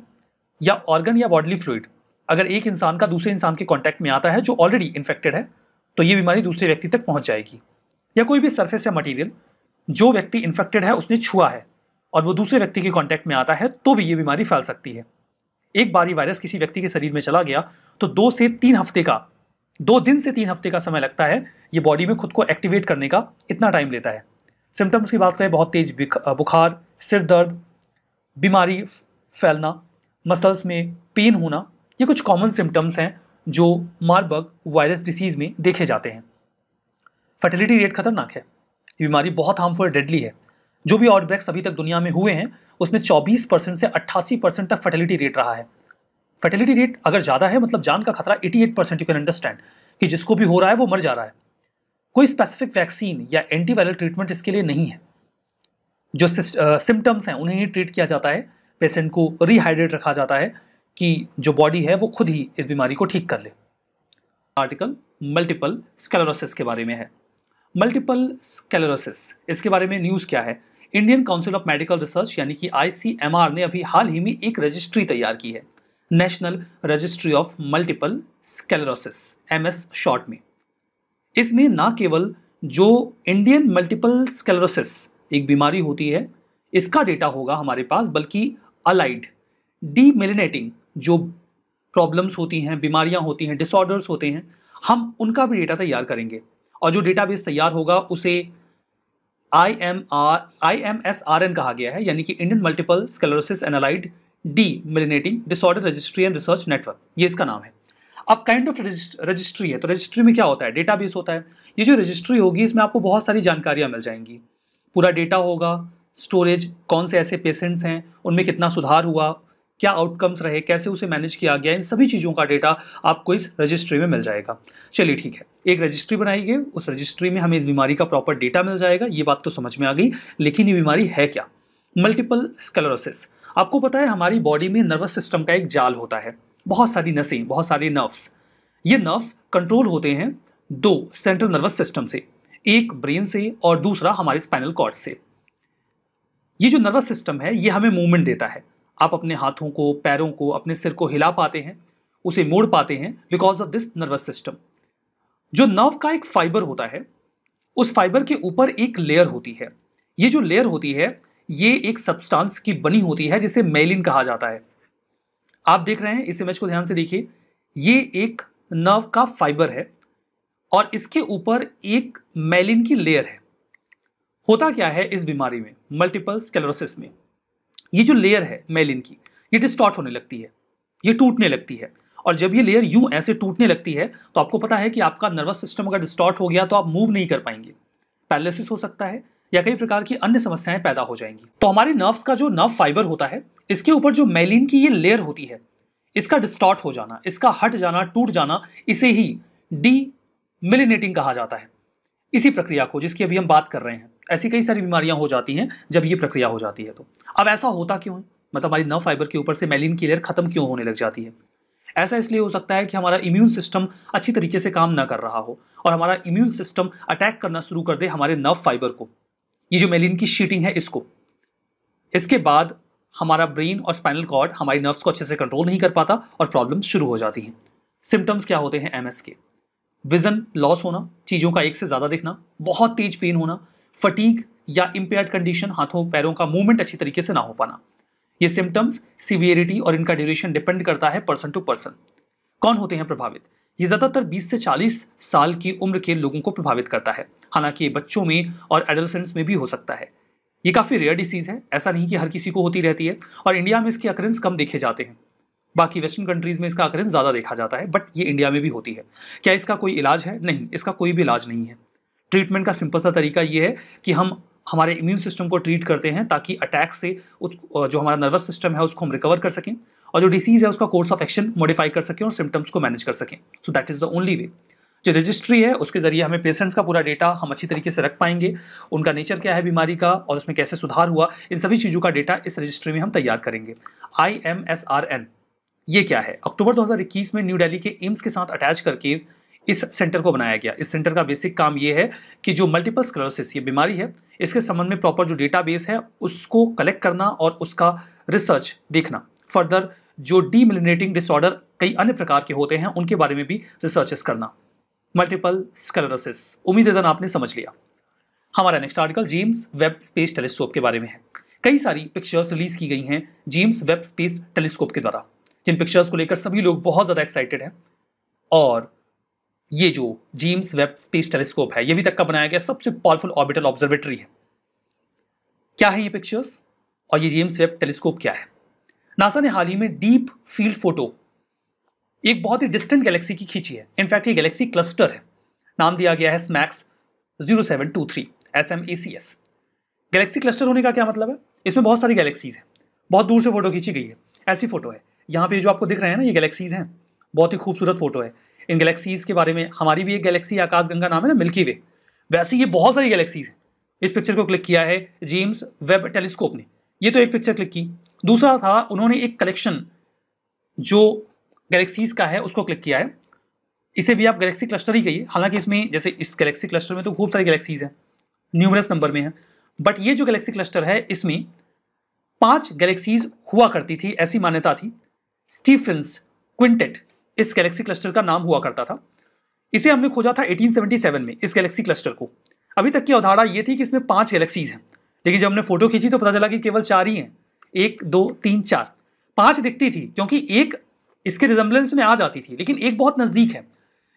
या ऑर्गन या बॉडली फ्लूड अगर एक इंसान का दूसरे इंसान के कॉन्टैक्ट में आता है जो ऑलरेडी इन्फेक्टेड है तो ये बीमारी दूसरे व्यक्ति तक पहुँच जाएगी या कोई भी सर्फेस या मटीरियल जो व्यक्ति इन्फेक्टेड है उसने छुआ है और वो दूसरे व्यक्ति के कॉन्टैक्ट में आता है तो भी ये बीमारी फैल सकती है एक बार ये वायरस किसी व्यक्ति के शरीर में चला गया तो दो से तीन हफ्ते का दो दिन से तीन हफ्ते का समय लगता है ये बॉडी में खुद को एक्टिवेट करने का इतना टाइम लेता है सिम्टम्स की बात करें बहुत तेज बुखार सिर दर्द बीमारी फैलना मसल्स में पेन होना ये कुछ कॉमन सिम्टम्स हैं जो मारबर्ग वायरस डिसीज़ में देखे जाते हैं फर्टिलिटी रेट खतरनाक है ये बीमारी बहुत हार्मफुल डेडली है जो भी आउटब्रेक्स अभी तक दुनिया में हुए हैं उसमें 24 परसेंट से 88 परसेंट तक फर्टिलिटी रेट रहा है फर्टिलिटी रेट अगर ज़्यादा है मतलब जान का खतरा 88 परसेंट यू कैन अंडरस्टैंड कि जिसको भी हो रहा है वो मर जा रहा है कोई स्पेसिफिक वैक्सीन या एंटीवायरल ट्रीटमेंट इसके लिए नहीं है जो सिम्टम्स हैं उन्हें ही ट्रीट किया जाता है पेशेंट को रिहाइड्रेट रखा जाता है कि जो बॉडी है वो खुद ही इस बीमारी को ठीक कर ले आर्टिकल मल्टीपल स्केलोरोसिस के बारे में है मल्टीपल स्केलोरोसिस इसके बारे में न्यूज़ क्या है Indian council of medical research यानी कि आई ने अभी हाल ही में एक रजिस्ट्री तैयार की है national registry of multiple sclerosis M short में इसमें ना केवल जो इंडियन मल्टीपल स्केलरोसिस एक बीमारी होती है इसका डेटा होगा हमारे पास बल्कि अलाइड डीमिलिनेटिंग जो प्रॉब्लम्स होती हैं बीमारियां होती हैं डिसऑर्डर्स होते हैं हम उनका भी डेटा तैयार करेंगे और जो डेटाबेस तैयार होगा उसे I M R I M S R N कहा गया है यानी कि Indian multiple sclerosis and allied demyelinating disorder registry and research network ये इसका नाम है अब काइंड ऑफ रजिस्ट्री है तो रजिस्ट्री में क्या होता है डेटा बेस होता है ये जो रजिस्ट्री होगी इसमें आपको बहुत सारी जानकारियाँ मिल जाएंगी पूरा डेटा होगा स्टोरेज कौन से ऐसे पेशेंट्स हैं उनमें कितना सुधार हुआ क्या आउटकम्स रहे कैसे उसे मैनेज किया गया इन सभी चीज़ों का डेटा आपको इस रजिस्ट्री में मिल जाएगा चलिए ठीक है एक रजिस्ट्री बनाई गई उस रजिस्ट्री में हमें इस बीमारी का प्रॉपर डेटा मिल जाएगा ये बात तो समझ में आ गई लेकिन ये बीमारी है क्या मल्टीपल स्कलरोसिस आपको पता है हमारी बॉडी में नर्वस सिस्टम का एक जाल होता है बहुत सारी नसें बहुत सारे नर्व्स ये नर्व्स कंट्रोल होते हैं दो सेंट्रल नर्वस सिस्टम से एक ब्रेन से और दूसरा हमारे स्पाइनल कॉर्ड से ये जो नर्वस सिस्टम है ये हमें मूवमेंट देता है आप अपने हाथों को पैरों को अपने सिर को हिला पाते हैं उसे मोड़ पाते हैं because of this nervous system जो नर्व का एक फाइबर होता है उस फाइबर के ऊपर एक लेयर होती है ये जो लेयर होती है ये एक सब्सटेंस की बनी होती है जिसे मेलिन कहा जाता है आप देख रहे हैं इस इमेज को ध्यान से देखिए ये एक नर्व का फाइबर है और इसके ऊपर एक मेलिन की लेयर है होता क्या है इस बीमारी में मल्टीपल स्केलोसिस में ये जो लेयर है मेलिन की ये डिस्टॉर्ट होने लगती है ये टूटने लगती है और जब ये लेयर यू ऐसे टूटने लगती है तो आपको पता है कि आपका नर्वस सिस्टम अगर डिस्टॉर्ट हो गया तो आप मूव नहीं कर पाएंगे पैरालिसिस हो सकता है या कई प्रकार की अन्य समस्याएं पैदा हो जाएंगी तो हमारे नर्व्स का जो नर्व फाइबर होता है इसके ऊपर जो मेलिन की ये लेयर होती है इसका डिस्टॉर्ट हो जाना इसका हट जाना टूट जाना इसे ही डी मिलिनेटिंग कहा जाता है इसी प्रक्रिया को जिसकी अभी हम बात कर रहे हैं ऐसी कई सारी बीमारियां हो जाती हैं जब ये प्रक्रिया हो जाती है तो अब ऐसा होता क्यों है मतलब हमारी नव फाइबर के ऊपर से मेलिन की लेयर खत्म क्यों होने लग जाती है ऐसा इसलिए हो सकता है कि हमारा इम्यून सिस्टम अच्छी तरीके से काम ना कर रहा हो और हमारा इम्यून सिस्टम अटैक करना शुरू कर दे हमारे नव फाइबर को ये जो मेलिन की शीटिंग है इसको इसके बाद हमारा ब्रेन और स्पाइनल कॉर्ड हमारी नर्व्स को अच्छे से कंट्रोल नहीं कर पाता और प्रॉब्लम शुरू हो जाती हैं सिम्टम्स क्या होते हैं एम के विजन लॉस होना चीज़ों का एक से ज़्यादा दिखना बहुत तेज पेन होना फटीक या इम्पेयर कंडीशन हाथों पैरों का मूवमेंट अच्छी तरीके से ना हो पाना ये सिम्टम्स सीवियरिटी और इनका ड्यूरेशन डिपेंड करता है पर्सन टू पर्सन कौन होते हैं प्रभावित ये ज़्यादातर 20 से 40 साल की उम्र के लोगों को प्रभावित करता है हालांकि ये बच्चों में और एडोलसेंट्स में भी हो सकता है ये काफ़ी रेयर डिसीज़ है ऐसा नहीं कि हर किसी को होती रहती है और इंडिया में इसके अक्रेंस कम देखे जाते हैं बाकी वेस्टर्न कंट्रीज़ में इसका अक्रेंस ज़्यादा देखा जाता है बट ये इंडिया में भी होती है क्या इसका कोई इलाज है नहीं इसका कोई भी इलाज नहीं है ट्रीटमेंट का सिंपल सा तरीका ये है कि हम हमारे इम्यून सिस्टम को ट्रीट करते हैं ताकि अटैक से उस जो हमारा नर्वस सिस्टम है उसको हम रिकवर कर सकें और जो डिसीज़ है उसका कोर्स ऑफ एक्शन मॉडिफाई कर सकें और सिम्टम्स को मैनेज कर सकें so that is the only way जो रजिस्ट्री है उसके ज़रिए हमें पेशेंट्स का पूरा डेटा हम अच्छी तरीके से रख पाएंगे उनका नेचर क्या है बीमारी का और उसमें कैसे सुधार हुआ इन सभी चीज़ों का डेटा इस रजिस्ट्री में हम तैयार करेंगे I M S R N ये क्या है अक्टूबर 2021 में न्यू दिल्ली के एम्स के साथ अटैच करके इस सेंटर को बनाया गया इस सेंटर का बेसिक काम ये है कि जो मल्टीपल स्क्लोसिस ये बीमारी है इसके संबंध में प्रॉपर जो डेटाबेस है उसको कलेक्ट करना और उसका रिसर्च देखना फर्दर जो डीमिलिनेटिंग डिसऑर्डर कई अन्य प्रकार के होते हैं उनके बारे में भी रिसर्चेस करना मल्टीपल स्कलरोसिस उम्मीद है आपने समझ लिया हमारा next article James Webb space telescope के बारे में है कई सारी पिक्चर्स रिलीज की गई हैं जेम्स वेब स्पेस टेलीस्कोप के द्वारा जिन पिक्चर्स को लेकर सभी लोग बहुत ज़्यादा एक्साइटेड हैं और ये जो जेम्स वेब स्पेस टेलीस्कोप है ये अभी तक का बनाया गया सबसे पावरफुल ऑर्बिटल ऑब्जर्वेटरी है क्या है ये पिक्चर्स और ये जेम्स वेब टेलीस्कोप क्या है नासा ने हाल ही में डीप फील्ड फोटो एक बहुत ही डिस्टेंट गैलेक्सी की खींची है इनफैक्ट ये गैलेक्सी क्लस्टर है नाम दिया गया है SMACS zero seven two three S M A C S galaxy cluster होने का क्या मतलब है इसमें बहुत सारी गैलेक्सीज हैं बहुत दूर से फोटो खींची गई है ऐसी फोटो है यहाँ पे जो आपको दिख रहे हैं ना ये गैलेक्सीज हैं बहुत ही खूबसूरत फोटो है इन गैलेक्सीज़ के बारे में हमारी भी एक गैलेक्सी आकाश गंगा नाम है ना मिल्की वे वैसे ये बहुत सारी गैलेक्सीज़ हैं इस पिक्चर को क्लिक किया है जेम्स वेब टेलीस्कोप ने ये तो एक पिक्चर क्लिक की दूसरा था उन्होंने एक कलेक्शन जो गैलेक्सीज़ का है उसको क्लिक किया है इसे भी आप गैलेक्सी क्लस्टर ही कहिए हालांकि इसमें जैसे इस गैलेक्सी क्लस्टर में तो खूब सारी गैलेक्सीज़ हैं न्यूमरस नंबर में है बट ये जो गैलेक्सी क्लस्टर है इसमें पांच गैलेक्सीज हुआ करती थी ऐसी मान्यता थी स्टीफेंस क्विंटेट इस गैलेक्सी क्लस्टर का नाम हुआ करता था इसे हमने खोजा था 1877 में इस गैलेक्सी क्लस्टर को अभी तक की अवधारणा ये थी कि इसमें पांच गैलेक्सीज हैं लेकिन जब हमने फोटो खींची तो पता चला कि केवल चार ही हैं एक दो तीन चार पांच दिखती थी क्योंकि एक इसके रिजम्बलेंस में आ जाती थी लेकिन एक बहुत नज़दीक है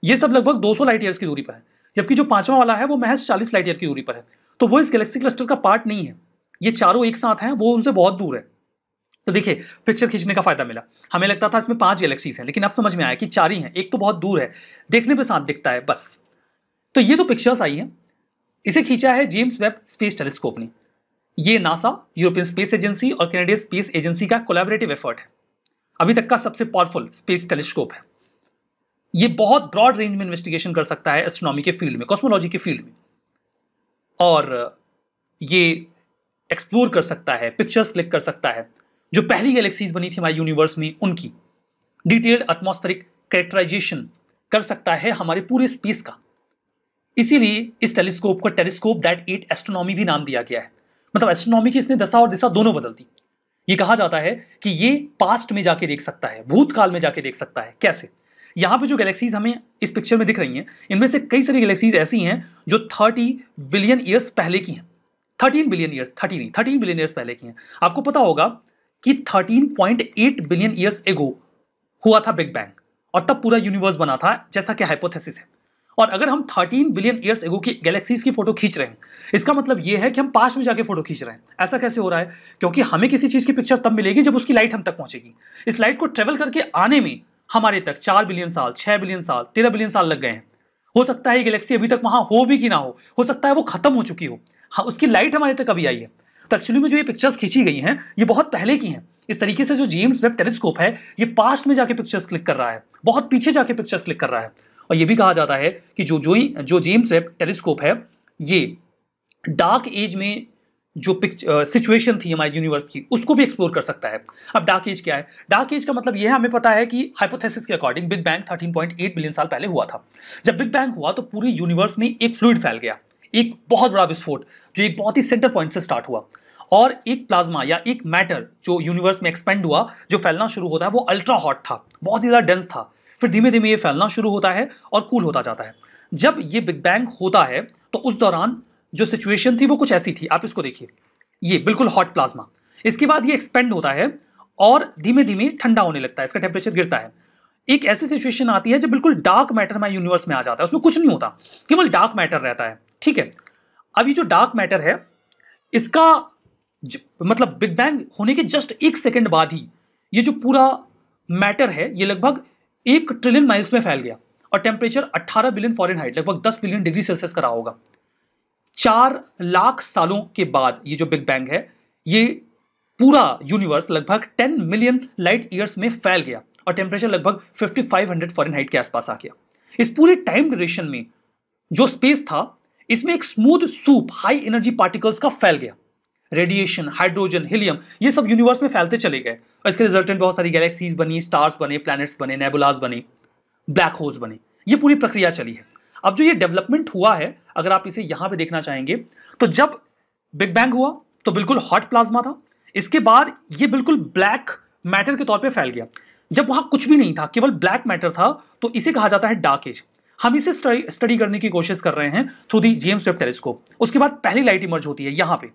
ये सब लगभग 200 लाइट ईयर्स की दूरी पर है जबकि जो पांचवा वाला है वो महज 40 लाइट ईयर की दूरी पर है तो वो इस गैलेक्सी क्लस्टर का पार्ट नहीं है ये चारों एक साथ हैं वो उनसे बहुत दूर है तो देखिए पिक्चर खींचने का फायदा मिला हमें लगता था इसमें पांच गैलेक्सीज हैं लेकिन अब समझ में आया कि चार ही हैं एक तो बहुत दूर है देखने पर साथ दिखता है बस तो ये तो पिक्चर्स आई हैं इसे खींचा है जेम्स वेब स्पेस टेलीस्कोप ने ये नासा यूरोपियन स्पेस एजेंसी और कैनेडियन स्पेस एजेंसी का कोलेबरेटिव एफर्ट है अभी तक का सबसे पावरफुल स्पेस टेलीस्कोप है ये बहुत ब्रॉड रेंज में इन्वेस्टिगेशन कर सकता है एस्ट्रोनॉमी के फील्ड में कॉस्मोलॉजी के फील्ड में और ये एक्सप्लोर कर सकता है पिक्चर्स क्लिक कर सकता है जो पहली गैलेक्सीज बनी थी हमारे यूनिवर्स में उनकी डिटेल्ड एटमोस्फेरिक कैरेक्टराइजेशन कर सकता है हमारे पूरे स्पेस का इसीलिए इस टेलीस्कोप को टेलीस्कोप दैट एट एस्ट्रोनॉमी भी नाम दिया गया है मतलब एस्ट्रोनॉमी की इसने दशा और दिशा दोनों बदल दी ये कहा जाता है कि ये पास्ट में जाके देख सकता है भूतकाल में जाके देख सकता है कैसे यहाँ पे जो गैलेक्सीज हमें इस पिक्चर में दिख रही हैं इनमें से कई सारी गैलेक्सीज ऐसी हैं जो थर्टी बिलियन ईयर्स पहले की हैं थर्टीन बिलियन ईयर्स थर्टी नहीं थर्टीन बिलियन ईयर्स पहले की हैं आपको पता होगा कि 13.8 बिलियन ईयर्स एगो हुआ था बिग बैंग और तब पूरा यूनिवर्स बना था जैसा कि हाइपोथेसिस है और अगर हम 13 बिलियन ईयर्स एगो की गैलेक्सीज की फोटो खींच रहे हैं इसका मतलब यह है कि हम पास में जाके फोटो खींच रहे हैं ऐसा कैसे हो रहा है क्योंकि हमें किसी चीज़ की पिक्चर तब मिलेगी जब उसकी लाइट हम तक पहुंचेगी इस लाइट को ट्रेवल करके आने में हमारे तक चार बिलियन साल छह बिलियन साल तेरह बिलियन साल लग गए हैं हो सकता है ये गैलेक्सी अभी तक वहां हो भी कि ना हो हो सकता है वो खत्म हो चुकी हो हाँ उसकी लाइट हमारे तक अभी आई है तो एक्चुअली में जो ये पिक्चर्स खींची गई हैं ये बहुत पहले की हैं इस तरीके से जो जेम्स वेब टेलीस्कोप है ये पास्ट में जाके पिक्चर्स क्लिक कर रहा है बहुत पीछे जाके पिक्चर्स क्लिक कर रहा है और ये भी कहा जाता है कि जो जो जो जेम्स वेब टेलीस्कोप है ये डार्क एज में जो सिचुएशन थी हमारे यूनिवर्स की उसको भी एक्सप्लोर कर सकता है अब डार्क एज क्या है डार्क एज का मतलब यह है हमें पता है कि हाइपोथेसिस के अकॉर्डिंग बिग बैंग 13.8 बिलियन साल पहले हुआ था जब बिग बैंग हुआ तो पूरे यूनिवर्स में एक फ्लूड फैल गया एक बहुत बड़ा विस्फोट जो एक बहुत ही सेंटर पॉइंट से स्टार्ट हुआ और एक प्लाज्मा या एक मैटर जो यूनिवर्स में एक्सपेंड हुआ जो फैलना शुरू होता है वो अल्ट्रा हॉट था बहुत ही ज़्यादा डेंस था फिर धीमे धीमे ये फैलना शुरू होता है और कूल होता जाता है जब ये बिग बैंग होता है तो उस दौरान जो सिचुएशन थी वो कुछ ऐसी थी आप इसको देखिए ये बिल्कुल हॉट प्लाज्मा इसके बाद ये एक्सपेंड होता है और धीमे धीमे ठंडा होने लगता है इसका टेम्परेचर गिरता है एक ऐसी सिचुएशन आती है जब बिल्कुल डार्क मैटर में यूनिवर्स में आ जाता है उसमें कुछ नहीं होता केवल डार्क मैटर रहता है ठीक है अब ये जो डार्क मैटर है इसका मतलब बिग बैंग होने के जस्ट एक सेकंड बाद ही ये जो पूरा मैटर है ये लगभग एक ट्रिलियन माइल्स में फैल गया और टेम्परेचर 18 बिलियन फॉरन हाइट लगभग 10 बिलियन डिग्री सेल्सियस का रहा होगा चार लाख सालों के बाद ये जो बिग बैंग है ये पूरा यूनिवर्स लगभग 10 मिलियन लाइट ईयर्स में फैल गया और टेम्परेचर लगभग 5500 फॉरन हाइट के आसपास आ गया इस पूरे टाइम ड्यूरेशन में जो स्पेस था इसमें एक smooth soup high energy particles का फैल गया रेडिएशन हाइड्रोजन हीलियम ये सब यूनिवर्स में फैलते चले गए और इसके रिजल्टेंट बहुत सारी गैलेक्सीज बनी स्टार्स बने प्लैनेट्स बने नेबुलाज बने ब्लैक होल्स बने ये पूरी प्रक्रिया चली है अब जो ये डेवलपमेंट हुआ है अगर आप इसे यहाँ पे देखना चाहेंगे तो जब बिग बैंग हुआ तो बिल्कुल हॉट प्लाज्मा था इसके बाद ये बिल्कुल ब्लैक मैटर के तौर पे फैल गया जब वहाँ कुछ भी नहीं था केवल ब्लैक मैटर था तो इसे कहा जाता है डार्क एज हम इसे स्टडी करने की कोशिश कर रहे हैं थ्रू दी जीएम स्वेप टेलीस्कोप उसके बाद पहली लाइट इमर्ज होती है यहां पे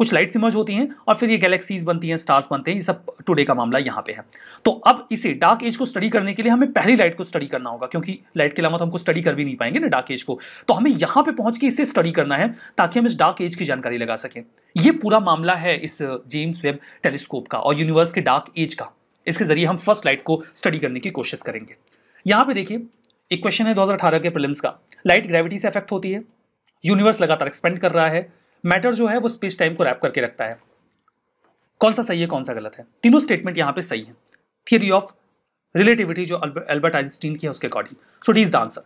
कुछ लाइट्स इमर्ज होती हैं और फिर ये गैलेक्सीज बनती हैं स्टार्स बनते हैं ये सब टुडे का मामला यहाँ पे है तो अब इसे डार्क एज को स्टडी करने के लिए हमें पहली लाइट को स्टडी करना होगा क्योंकि लाइट के अलावा तो हमको स्टडी कर भी नहीं पाएंगे ना डार्क एज को तो हमें यहां पे पहुंच के इसे स्टडी करना है ताकि हम इस डार्क एज की जानकारी लगा सकें ये पूरा मामला है इस जेम्स वेब टेलीस्कोप का और यूनिवर्स के डार्क एज का इसके जरिए हम फर्स्ट लाइट को स्टडी करने की कोशिश करेंगे यहां पर देखिए एक क्वेश्चन है 2018 के प्रिलिम्स का लाइट ग्रेविटी से अफेक्ट होती है यूनिवर्स लगातार एक्सपेंड कर रहा है मैटर जो है वो स्पेस टाइम को रैप करके रखता है कौन सा सही है कौन सा गलत है तीनों स्टेटमेंट यहाँ पे सही है थियरी ऑफ रिलेटिविटी जो एल्बर्ट आइंस्टीन की है उसके according so D is the answer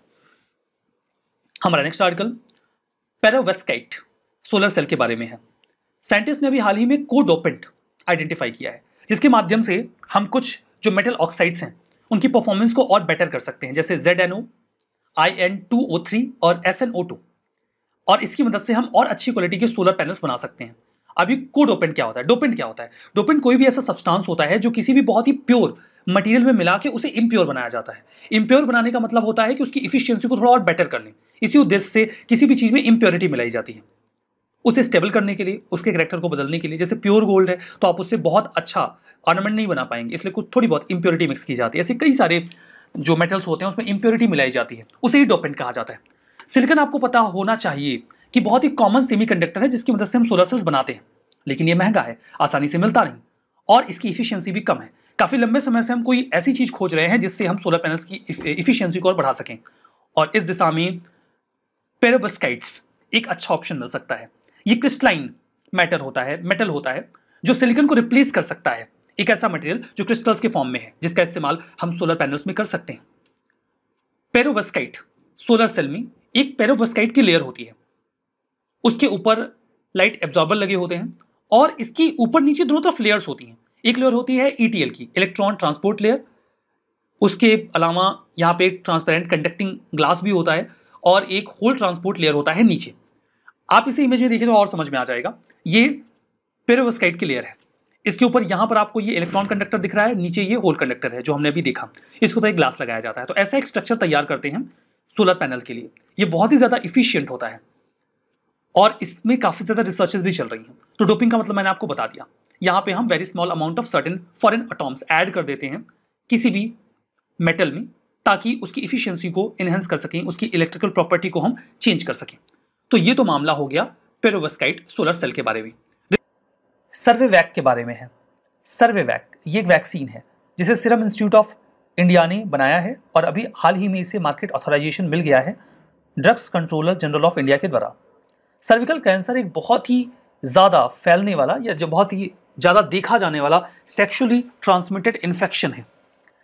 हमारा next article perovskite solar cell के बारे में है साइंटिस्ट ने अभी हाल ही में कोडोपेंट आइडेंटिफाई किया है जिसके माध्यम से हम कुछ जो मेटल ऑक्साइड्स हैं उनकी परफॉर्मेंस को और बेटर कर सकते हैं जैसे Z N O I N two थ्री three S N O two और इसकी मदद से हम और अच्छी क्वालिटी के सोलर पैनल्स बना सकते हैं अभी को डोपेंट क्या होता है डोपेंट क्या होता है डोपेंट कोई भी ऐसा सब्सटेंस होता है जो किसी भी बहुत ही प्योर मटेरियल में मिला के उसे इम्प्योर बनाया जाता है इम्प्योर बनाने का मतलब होता है कि उसकी इफिशियंसी को थोड़ा और बेटर कर लें इसी उद्देश्य से किसी भी चीज़ में इम्प्योरिटी मिलाई जाती है उसे स्टेबल करने के लिए उसके करेक्टर को बदलने के लिए जैसे प्योर गोल्ड है तो आप उससे बहुत अच्छा ऑर्नामेंट नहीं बना पाएंगे इसलिए कुछ थोड़ी बहुत इम्प्योरिटी मिक्स की जाती है ऐसे कई सारे जो मेटल्स होते हैं उसमें इम्प्योरिटी मिलाई जाती है उसे ही डोपेंट कहा जाता है सिलिकन आपको पता होना चाहिए कि बहुत ही कॉमन सेमीकंडक्टर है जिसकी मदद मतलब से हम सोलर सेल्स बनाते हैं लेकिन ये महंगा है आसानी से मिलता नहीं और इसकी इफिशियंसी भी कम है काफ़ी लंबे समय से हम कोई ऐसी चीज़ खोज रहे हैं जिससे हम सोलर पैनल्स की इफिशियंसी को और बढ़ा सकें और इस दिशा में पेरोवस्काइट्स एक अच्छा ऑप्शन मिल सकता है ये क्रिस्टलाइन मैटर होता है मेटल होता है जो सिलिकॉन को रिप्लेस कर सकता है एक ऐसा मटेरियल जो क्रिस्टल्स के फॉर्म में है जिसका इस्तेमाल हम सोलर पैनल्स में कर सकते हैं पेरोवस्काइट सोलर सेल में एक पेरोवस्काइट की लेयर होती है उसके ऊपर लाइट एब्जॉर्बर लगे होते हैं और इसकी ऊपर नीचे दोनों तरफ लेयर्स होती हैं एक लेयर होती है ईटीएल e की इलेक्ट्रॉन ट्रांसपोर्ट लेयर उसके अलावा यहाँ पे एक ट्रांसपेरेंट कंडक्टिंग ग्लास भी होता है और एक होल ट्रांसपोर्ट लेयर होता है नीचे आप इसी इमेज में देखिए तो और समझ में आ जाएगा ये पेरोवस्काइट की लेयर है इसके ऊपर यहाँ पर आपको ये इलेक्ट्रॉन कंडक्टर दिख रहा है नीचे ये होल कंडक्टर है जो हमने अभी देखा इसके ऊपर एक ग्लास लगाया जाता है तो ऐसा एक स्ट्रक्चर तैयार करते हैं सोलर पैनल के लिए ये बहुत ही ज़्यादा इफिशियंट होता है और इसमें काफ़ी ज़्यादा रिसर्चेज भी चल रही हैं तो डोपिंग का मतलब मैंने आपको बता दिया यहाँ पे हम very small amount of certain foreign atoms add कर देते हैं किसी भी मेटल में ताकि उसकी इफिशियंसी को इन्हेंस कर सकें उसकी इलेक्ट्रिकल प्रॉपर्टी को हम चेंज कर सकें तो ये तो मामला हो गया पेरोवस्काइट सोलर सेल के बारे में सर्वेवैक के बारे में है सर्वेवैक ये एक वैक्सीन है जिसे सिरम इंस्टीट्यूट ऑफ इंडिया ने बनाया है और अभी हाल ही में इसे मार्केट ऑथोराइजेशन मिल गया है drugs controller general of India के द्वारा सर्विकल कैंसर एक बहुत ही ज़्यादा फैलने वाला या जो बहुत ही ज़्यादा देखा जाने वाला सेक्शुअली ट्रांसमिटेड इन्फेक्शन है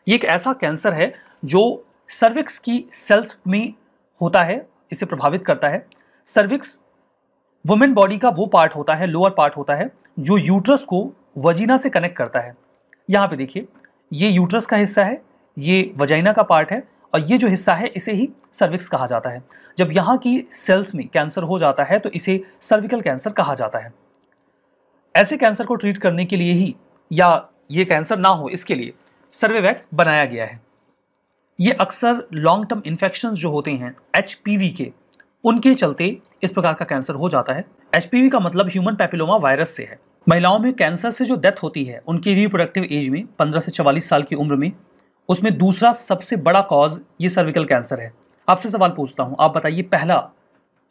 ये एक ऐसा कैंसर है जो सर्विक्स की सेल्स में होता है इसे प्रभावित करता है सर्विक्स वुमेन बॉडी का वो पार्ट होता है लोअर पार्ट होता है जो यूट्रस को वजीना से कनेक्ट करता है यहाँ पे देखिए ये यूट्रस का हिस्सा है ये वजाइना का पार्ट है और ये जो हिस्सा है इसे ही सर्विक्स कहा जाता है जब यहाँ की सेल्स में कैंसर हो जाता है तो इसे सर्विकल कैंसर कहा जाता है ऐसे कैंसर को ट्रीट करने के लिए ही या ये कैंसर ना हो इसके लिए सर्वे वैक्ट बनाया गया है ये अक्सर लॉन्ग टर्म इन्फेक्शन जो होते हैं एच के उनके चलते इस प्रकार का कैंसर हो जाता है एच का मतलब ह्यूमन पैपिलोमा वायरस से है महिलाओं में कैंसर से जो डेथ होती है उनकी रिप्रोडक्टिव एज में पंद्रह से चवालीस साल की उम्र में उसमें दूसरा सबसे बड़ा कॉज ये सर्विकल कैंसर है आपसे सवाल पूछता हूँ आप बताइए पहला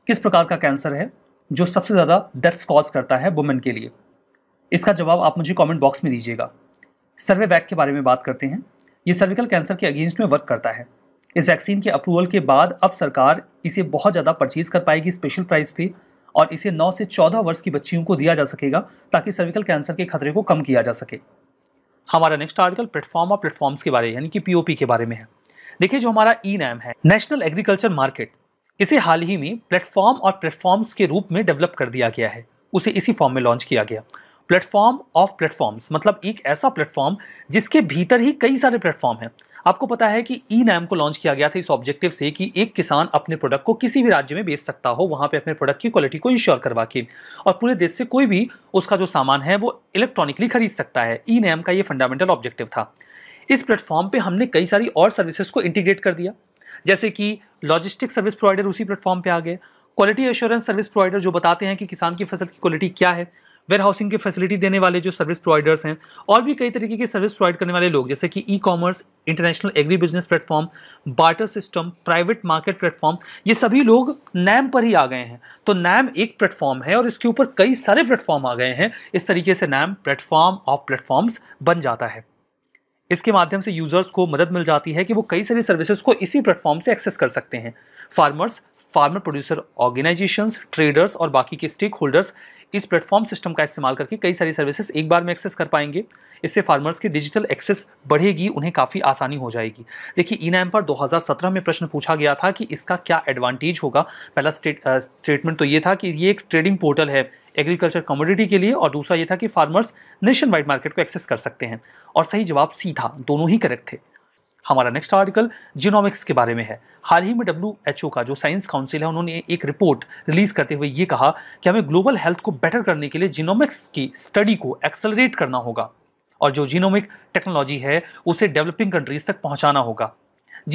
किस प्रकार का कैंसर है जो सबसे ज़्यादा डेथ्स कॉज करता है वुमेन के लिए इसका जवाब आप मुझे कमेंट बॉक्स में दीजिएगा सर्वे वैक के बारे में बात करते हैं ये सर्विकल कैंसर के अगेंस्ट में वर्क करता है इस वैक्सीन के अप्रूवल के बाद अब सरकार इसे बहुत ज़्यादा परचेज कर पाएगी स्पेशल प्राइस पे और इसे 9 से 14 वर्ष की बच्चियों को दिया जा सकेगा ताकि सर्विकल कैंसर के खतरे को कम किया जा सके हमारा नेक्स्ट आर्टिकल प्लेटफॉर्म और प्लेटफॉर्म्स के बारे यानी कि पीओपी के बारे में है देखिए जो हमारा ई e नैम है नेशनल एग्रीकल्चर मार्केट इसे हाल ही में प्लेटफॉर्म और प्लेटफॉर्म्स के रूप में डेवलप कर दिया गया है उसे इसी फॉर्म में लॉन्च किया गया प्लेटफॉर्म ऑफ प्लेटफॉर्म्स मतलब एक ऐसा प्लेटफॉर्म जिसके भीतर ही कई सारे प्लेटफॉर्म हैं आपको पता है कि ई नैम को लॉन्च किया गया था इस ऑब्जेक्टिव से कि एक किसान अपने प्रोडक्ट को किसी भी राज्य में बेच सकता हो वहां पे अपने प्रोडक्ट की क्वालिटी को इंश्योर करवा के और पूरे देश से कोई भी उसका जो सामान है वो इलेक्ट्रॉनिकली खरीद सकता है ई नैम का ये फंडामेंटल ऑब्जेक्टिव था इस प्लेटफॉर्म पर हमने कई सारी और सर्विसेज को इंटीग्रेट कर दिया जैसे कि लॉजिस्टिक सर्विस प्रोवाइडर उसी प्लेटफॉर्म पर आ गए क्वालिटी एश्योरेंस सर्विस प्रोवाइडर जो बताते हैं कि किसान की फसल की क्वालिटी क्या है वेयर हाउसिंग की फैसिलिटी देने वाले जो सर्विस प्रोवाइडर्स हैं और भी कई तरीके की सर्विस प्रोवाइड करने वाले लोग जैसे कि e commerce international agri business platform barter system private market platform ये सभी लोग नैम पर ही आ गए हैं तो नैम एक प्लेटफॉर्म है और इसके ऊपर कई सारे प्लेटफॉर्म आ गए हैं इस तरीके से नैम प्लेटफॉर्म ऑफ प्लेटफॉर्म्स बन जाता है इसके माध्यम से यूज़र्स को मदद मिल जाती है कि वो कई सारी सर्विसेज को इसी प्लेटफॉर्म से एक्सेस कर सकते हैं farmers farmer producer organisations traders और बाकी के स्टेक होल्डर्स इस प्लेटफॉर्म सिस्टम का इस्तेमाल करके कई सारी सर्विसेज एक बार में एक्सेस कर पाएंगे इससे फार्मर्स की डिजिटल एक्सेस बढ़ेगी उन्हें काफ़ी आसानी हो जाएगी देखिए ई नैम पर 2017 में प्रश्न पूछा गया था कि इसका क्या एडवांटेज होगा पहला स्टेट स्टेटमेंट तो ये था कि ये एक ट्रेडिंग पोर्टल है एग्रीकल्चर कम्योडिटी के लिए और दूसरा ये था कि फार्मर्स नेशन वाइड मार्केट को एक्सेस कर सकते हैं और सही जवाब सी था दोनों ही करेक्ट थे हमारा नेक्स्ट आर्टिकल जीनोमिक्स के बारे में है हाल ही में डब्ल्यू एच ओ का जो साइंस काउंसिल है उन्होंने एक रिपोर्ट रिलीज करते हुए ये कहा कि हमें ग्लोबल हेल्थ को बेटर करने के लिए जीनोमिक्स की स्टडी को एक्सेलरेट करना होगा और जो जीनोमिक टेक्नोलॉजी है उसे डेवलपिंग कंट्रीज तक पहुंचाना होगा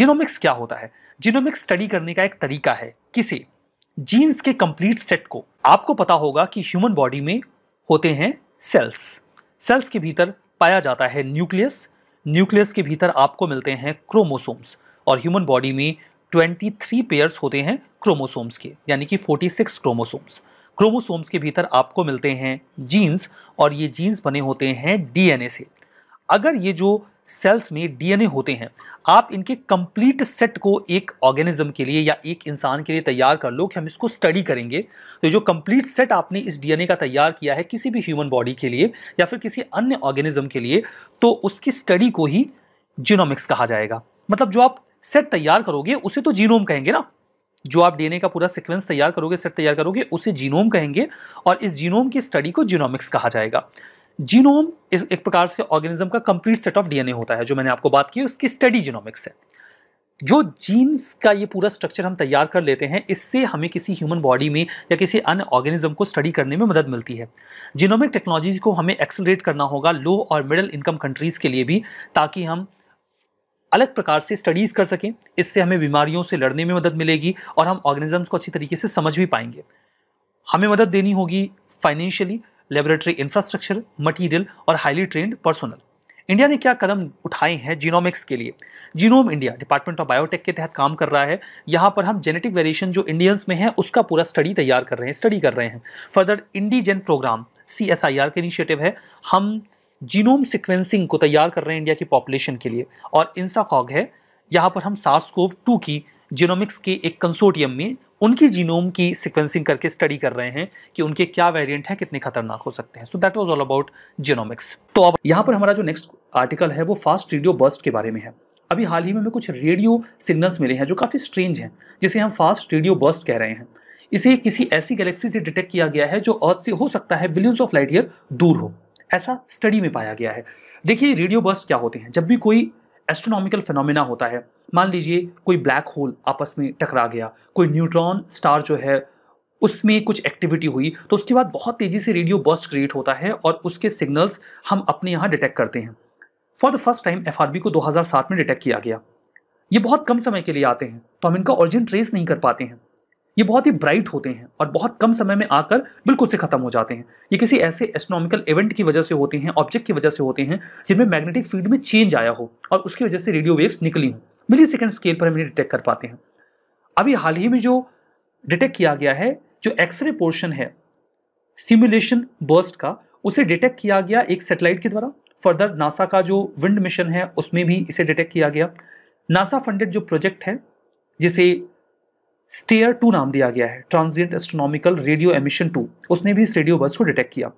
जीनोमिक्स क्या होता है जीनोमिक्स स्टडी करने का एक तरीका है किसे जीन्स के कंप्लीट सेट को आपको पता होगा कि ह्यूमन बॉडी में होते हैं सेल्स सेल्स के भीतर पाया जाता है न्यूक्लियस न्यूक्लियस के भीतर आपको मिलते हैं क्रोमोसोम्स और ह्यूमन बॉडी में 23 पेयर्स होते हैं क्रोमोसोम्स के यानी कि 46 क्रोमोसोम्स क्रोमोसोम्स के भीतर आपको मिलते हैं जीन्स और ये जीन्स बने होते हैं डीएनए से अगर ये जो सेल्स में डीएनए होते हैं आप इनके कंप्लीट सेट को एक ऑर्गेनिज्म के लिए या एक इंसान के लिए तैयार कर लो कि हम इसको स्टडी करेंगे तो जो कंप्लीट सेट आपने इस डीएनए का तैयार किया है किसी भी ह्यूमन बॉडी के लिए या फिर किसी अन्य ऑर्गेनिज्म के लिए तो उसकी स्टडी को ही जीनोमिक्स कहा जाएगा मतलब जो आप सेट तैयार करोगे उसे तो जीनोम कहेंगे ना जो आप डीएनए का पूरा सिक्वेंस तैयार करोगे सेट तैयार करोगे उसे जीनोम कहेंगे और इस जीनोम की स्टडी को जीनोमिक्स कहा जाएगा जीनोम एक प्रकार से ऑर्गेनिज्म का कंप्लीट सेट ऑफ डीएनए होता है जो मैंने आपको बात की उसकी स्टडी जीनोमिक्स है जो जीन्स का ये पूरा स्ट्रक्चर हम तैयार कर लेते हैं इससे हमें किसी ह्यूमन बॉडी में या किसी अन्य ऑर्गेनिज्म को स्टडी करने में मदद मिलती है जीनोमिक टेक्नोलॉजी को हमें एक्सेलरेट करना होगा लो और मिडिल इनकम कंट्रीज़ के लिए भी ताकि हम अलग प्रकार से स्टडीज़ कर सकें इससे हमें बीमारियों से लड़ने में मदद मिलेगी और हम ऑर्गेनिजम्स को अच्छी तरीके से समझ भी पाएंगे हमें मदद देनी होगी फाइनेंशियली लेबोरेटरी इंफ्रास्ट्रक्चर मटीरियल और हाईली ट्रेंड पर्सनल इंडिया ने क्या कदम उठाए हैं जीनोमिक्स के लिए genome India department of biotech के तहत काम कर रहा है यहाँ पर हम जेनेटिक वेरिएशन जो इंडियंस में है उसका पूरा स्टडी तैयार कर रहे हैं स्टडी कर रहे हैं further IndiGen programme C S I R का इनिशिएटिव है हम जीनोम सिक्वेंसिंग को तैयार कर रहे हैं इंडिया की पॉपुलेशन के लिए और इंसाकॉग है यहाँ पर हम सार्स कोव टू की जीनोमिक्स के एक कंसोर्टियम में उनकी जीनोम की सिक्वेंसिंग करके स्टडी कर रहे हैं कि उनके क्या वेरिएंट हैं कितने खतरनाक हो सकते हैं so that was all about genomics तो अब यहाँ पर हमारा जो नेक्स्ट आर्टिकल है वो फास्ट रेडियो बर्स्ट के बारे में है अभी हाल ही में हमें कुछ रेडियो सिग्नल्स मिले हैं जो काफ़ी स्ट्रेंज हैं जिसे हम फास्ट रेडियो बर्स्ट कह रहे हैं इसे किसी ऐसी गैलेक्सी से डिटेक्ट किया गया है जो अर्थ से हो सकता है बिलियंस ऑफ लाइट ईयर दूर हो ऐसा स्टडी में पाया गया है देखिए रेडियो बर्स्ट क्या होते हैं जब भी कोई एस्ट्रोनॉमिकल फिनोमिना होता है मान लीजिए कोई ब्लैक होल आपस में टकरा गया कोई न्यूट्रॉन स्टार जो है उसमें कुछ एक्टिविटी हुई तो उसके बाद बहुत तेज़ी से रेडियो बर्स्ट क्रिएट होता है और उसके सिग्नल्स हम अपने यहाँ डिटेक्ट करते हैं for the first time F को 2007 में डिटेक्ट किया गया ये बहुत कम समय के लिए आते हैं तो हम इनका ओरिजिन ट्रेस नहीं कर पाते हैं ये बहुत ही ब्राइट होते हैं और बहुत कम समय में आकर बिल्कुल से खत्म हो जाते हैं ये किसी ऐसे एस्ट्रोनॉमिकल इवेंट की वजह से होते हैं ऑब्जेक्ट की वजह से होते हैं जिनमें मैग्नेटिक फील्ड में चेंज आया हो और उसकी वजह से रेडियो वेव्स निकली हों मिली सेकेंड स्केल पर हम इन्हें डिटेक्ट कर पाते हैं अभी हाल ही में जो डिटेक्ट किया गया है जो एक्सरे पोर्शन है सिमुलेशन बर्स्ट का उसे डिटेक्ट किया गया एक सेटेलाइट के द्वारा फर्दर नासा का जो विंड मिशन है उसमें भी इसे डिटेक्ट किया गया नासा फंडेड जो प्रोजेक्ट है जिसे स्टेयर टू नाम दिया गया है transient astronomical radio emission two उसने भी इस रेडियो बस को डिटेक्ट किया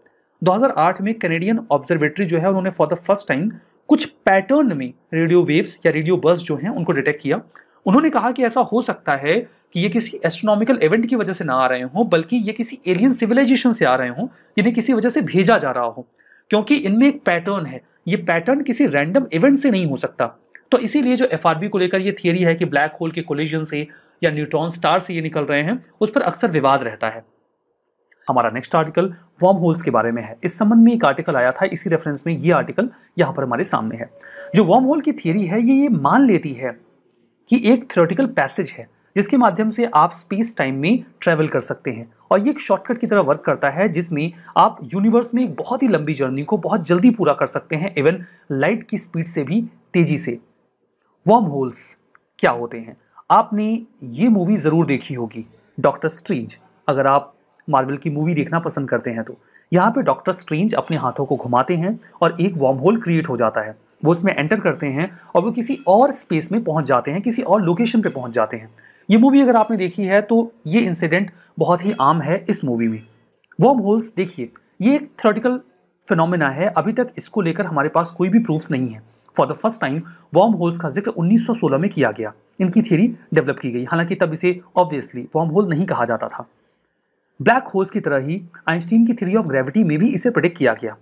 2008 में कैनेडियन ऑब्जर्वेटरी जो है उन्होंने फॉर द फर्स्ट टाइम कुछ पैटर्न में रेडियो वेव्स या रेडियो बस जो हैं उनको डिटेक्ट किया उन्होंने कहा कि ऐसा हो सकता है कि ये किसी एस्ट्रोनॉमिकल इवेंट की वजह से ना आ रहे हों बल्कि ये किसी एलियन सिविलाइजेशन से आ रहे हों जिन्हें किसी वजह से भेजा जा रहा हो क्योंकि इनमें एक पैटर्न है ये पैटर्न किसी रैंडम इवेंट से नहीं हो सकता तो इसीलिए जो एफ को लेकर ये थियरी है कि ब्लैक होल के कोलिजन से या न्यूट्रॉन स्टार से ये निकल रहे हैं उस पर अक्सर विवाद रहता है हमारा नेक्स्ट आर्टिकल वॉम होल्स के बारे में है इस संबंध में एक आर्टिकल आया था इसी रेफरेंस में ये आर्टिकल यहाँ पर हमारे सामने है जो वॉम होल की थियरी है ये ये मान लेती है कि एक थियोरटिकल पैसेज है जिसके माध्यम से आप स्पेस टाइम में ट्रेवल कर सकते हैं और ये एक शॉर्टकट की तरह वर्क करता है जिसमें आप यूनिवर्स में एक बहुत ही लंबी जर्नी को बहुत जल्दी पूरा कर सकते हैं इवन लाइट की स्पीड से भी तेज़ी से वॉम होल्स क्या होते हैं आपने ये मूवी ज़रूर देखी होगी डॉक्टर स्ट्रेंज अगर आप मार्वल की मूवी देखना पसंद करते हैं तो यहाँ पे डॉक्टर स्ट्रेंज अपने हाथों को घुमाते हैं और एक वॉर्म होल क्रिएट हो जाता है वो उसमें एंटर करते हैं और वो किसी और स्पेस में पहुँच जाते हैं किसी और लोकेशन पर पहुँच जाते हैं ये मूवी अगर आपने देखी है तो ये इंसिडेंट बहुत ही आम है इस मूवी में वॉम होल्स देखिए ये एक थ्योरेटिकल फिनोमेना है अभी तक इसको लेकर हमारे पास कोई भी प्रूफ नहीं है for the first time wormholes का जिक्र 1916 में किया गया इनकी थ्योरी डेवलप की गई हालांकि तब इसे ऑब्वियसली वॉर्म होल नहीं कहा जाता था ब्लैक होल्स की तरह ही आइंस्टीन की थ्योरी ऑफ ग्रेविटी में भी इसे प्रिडिक्ट किया गया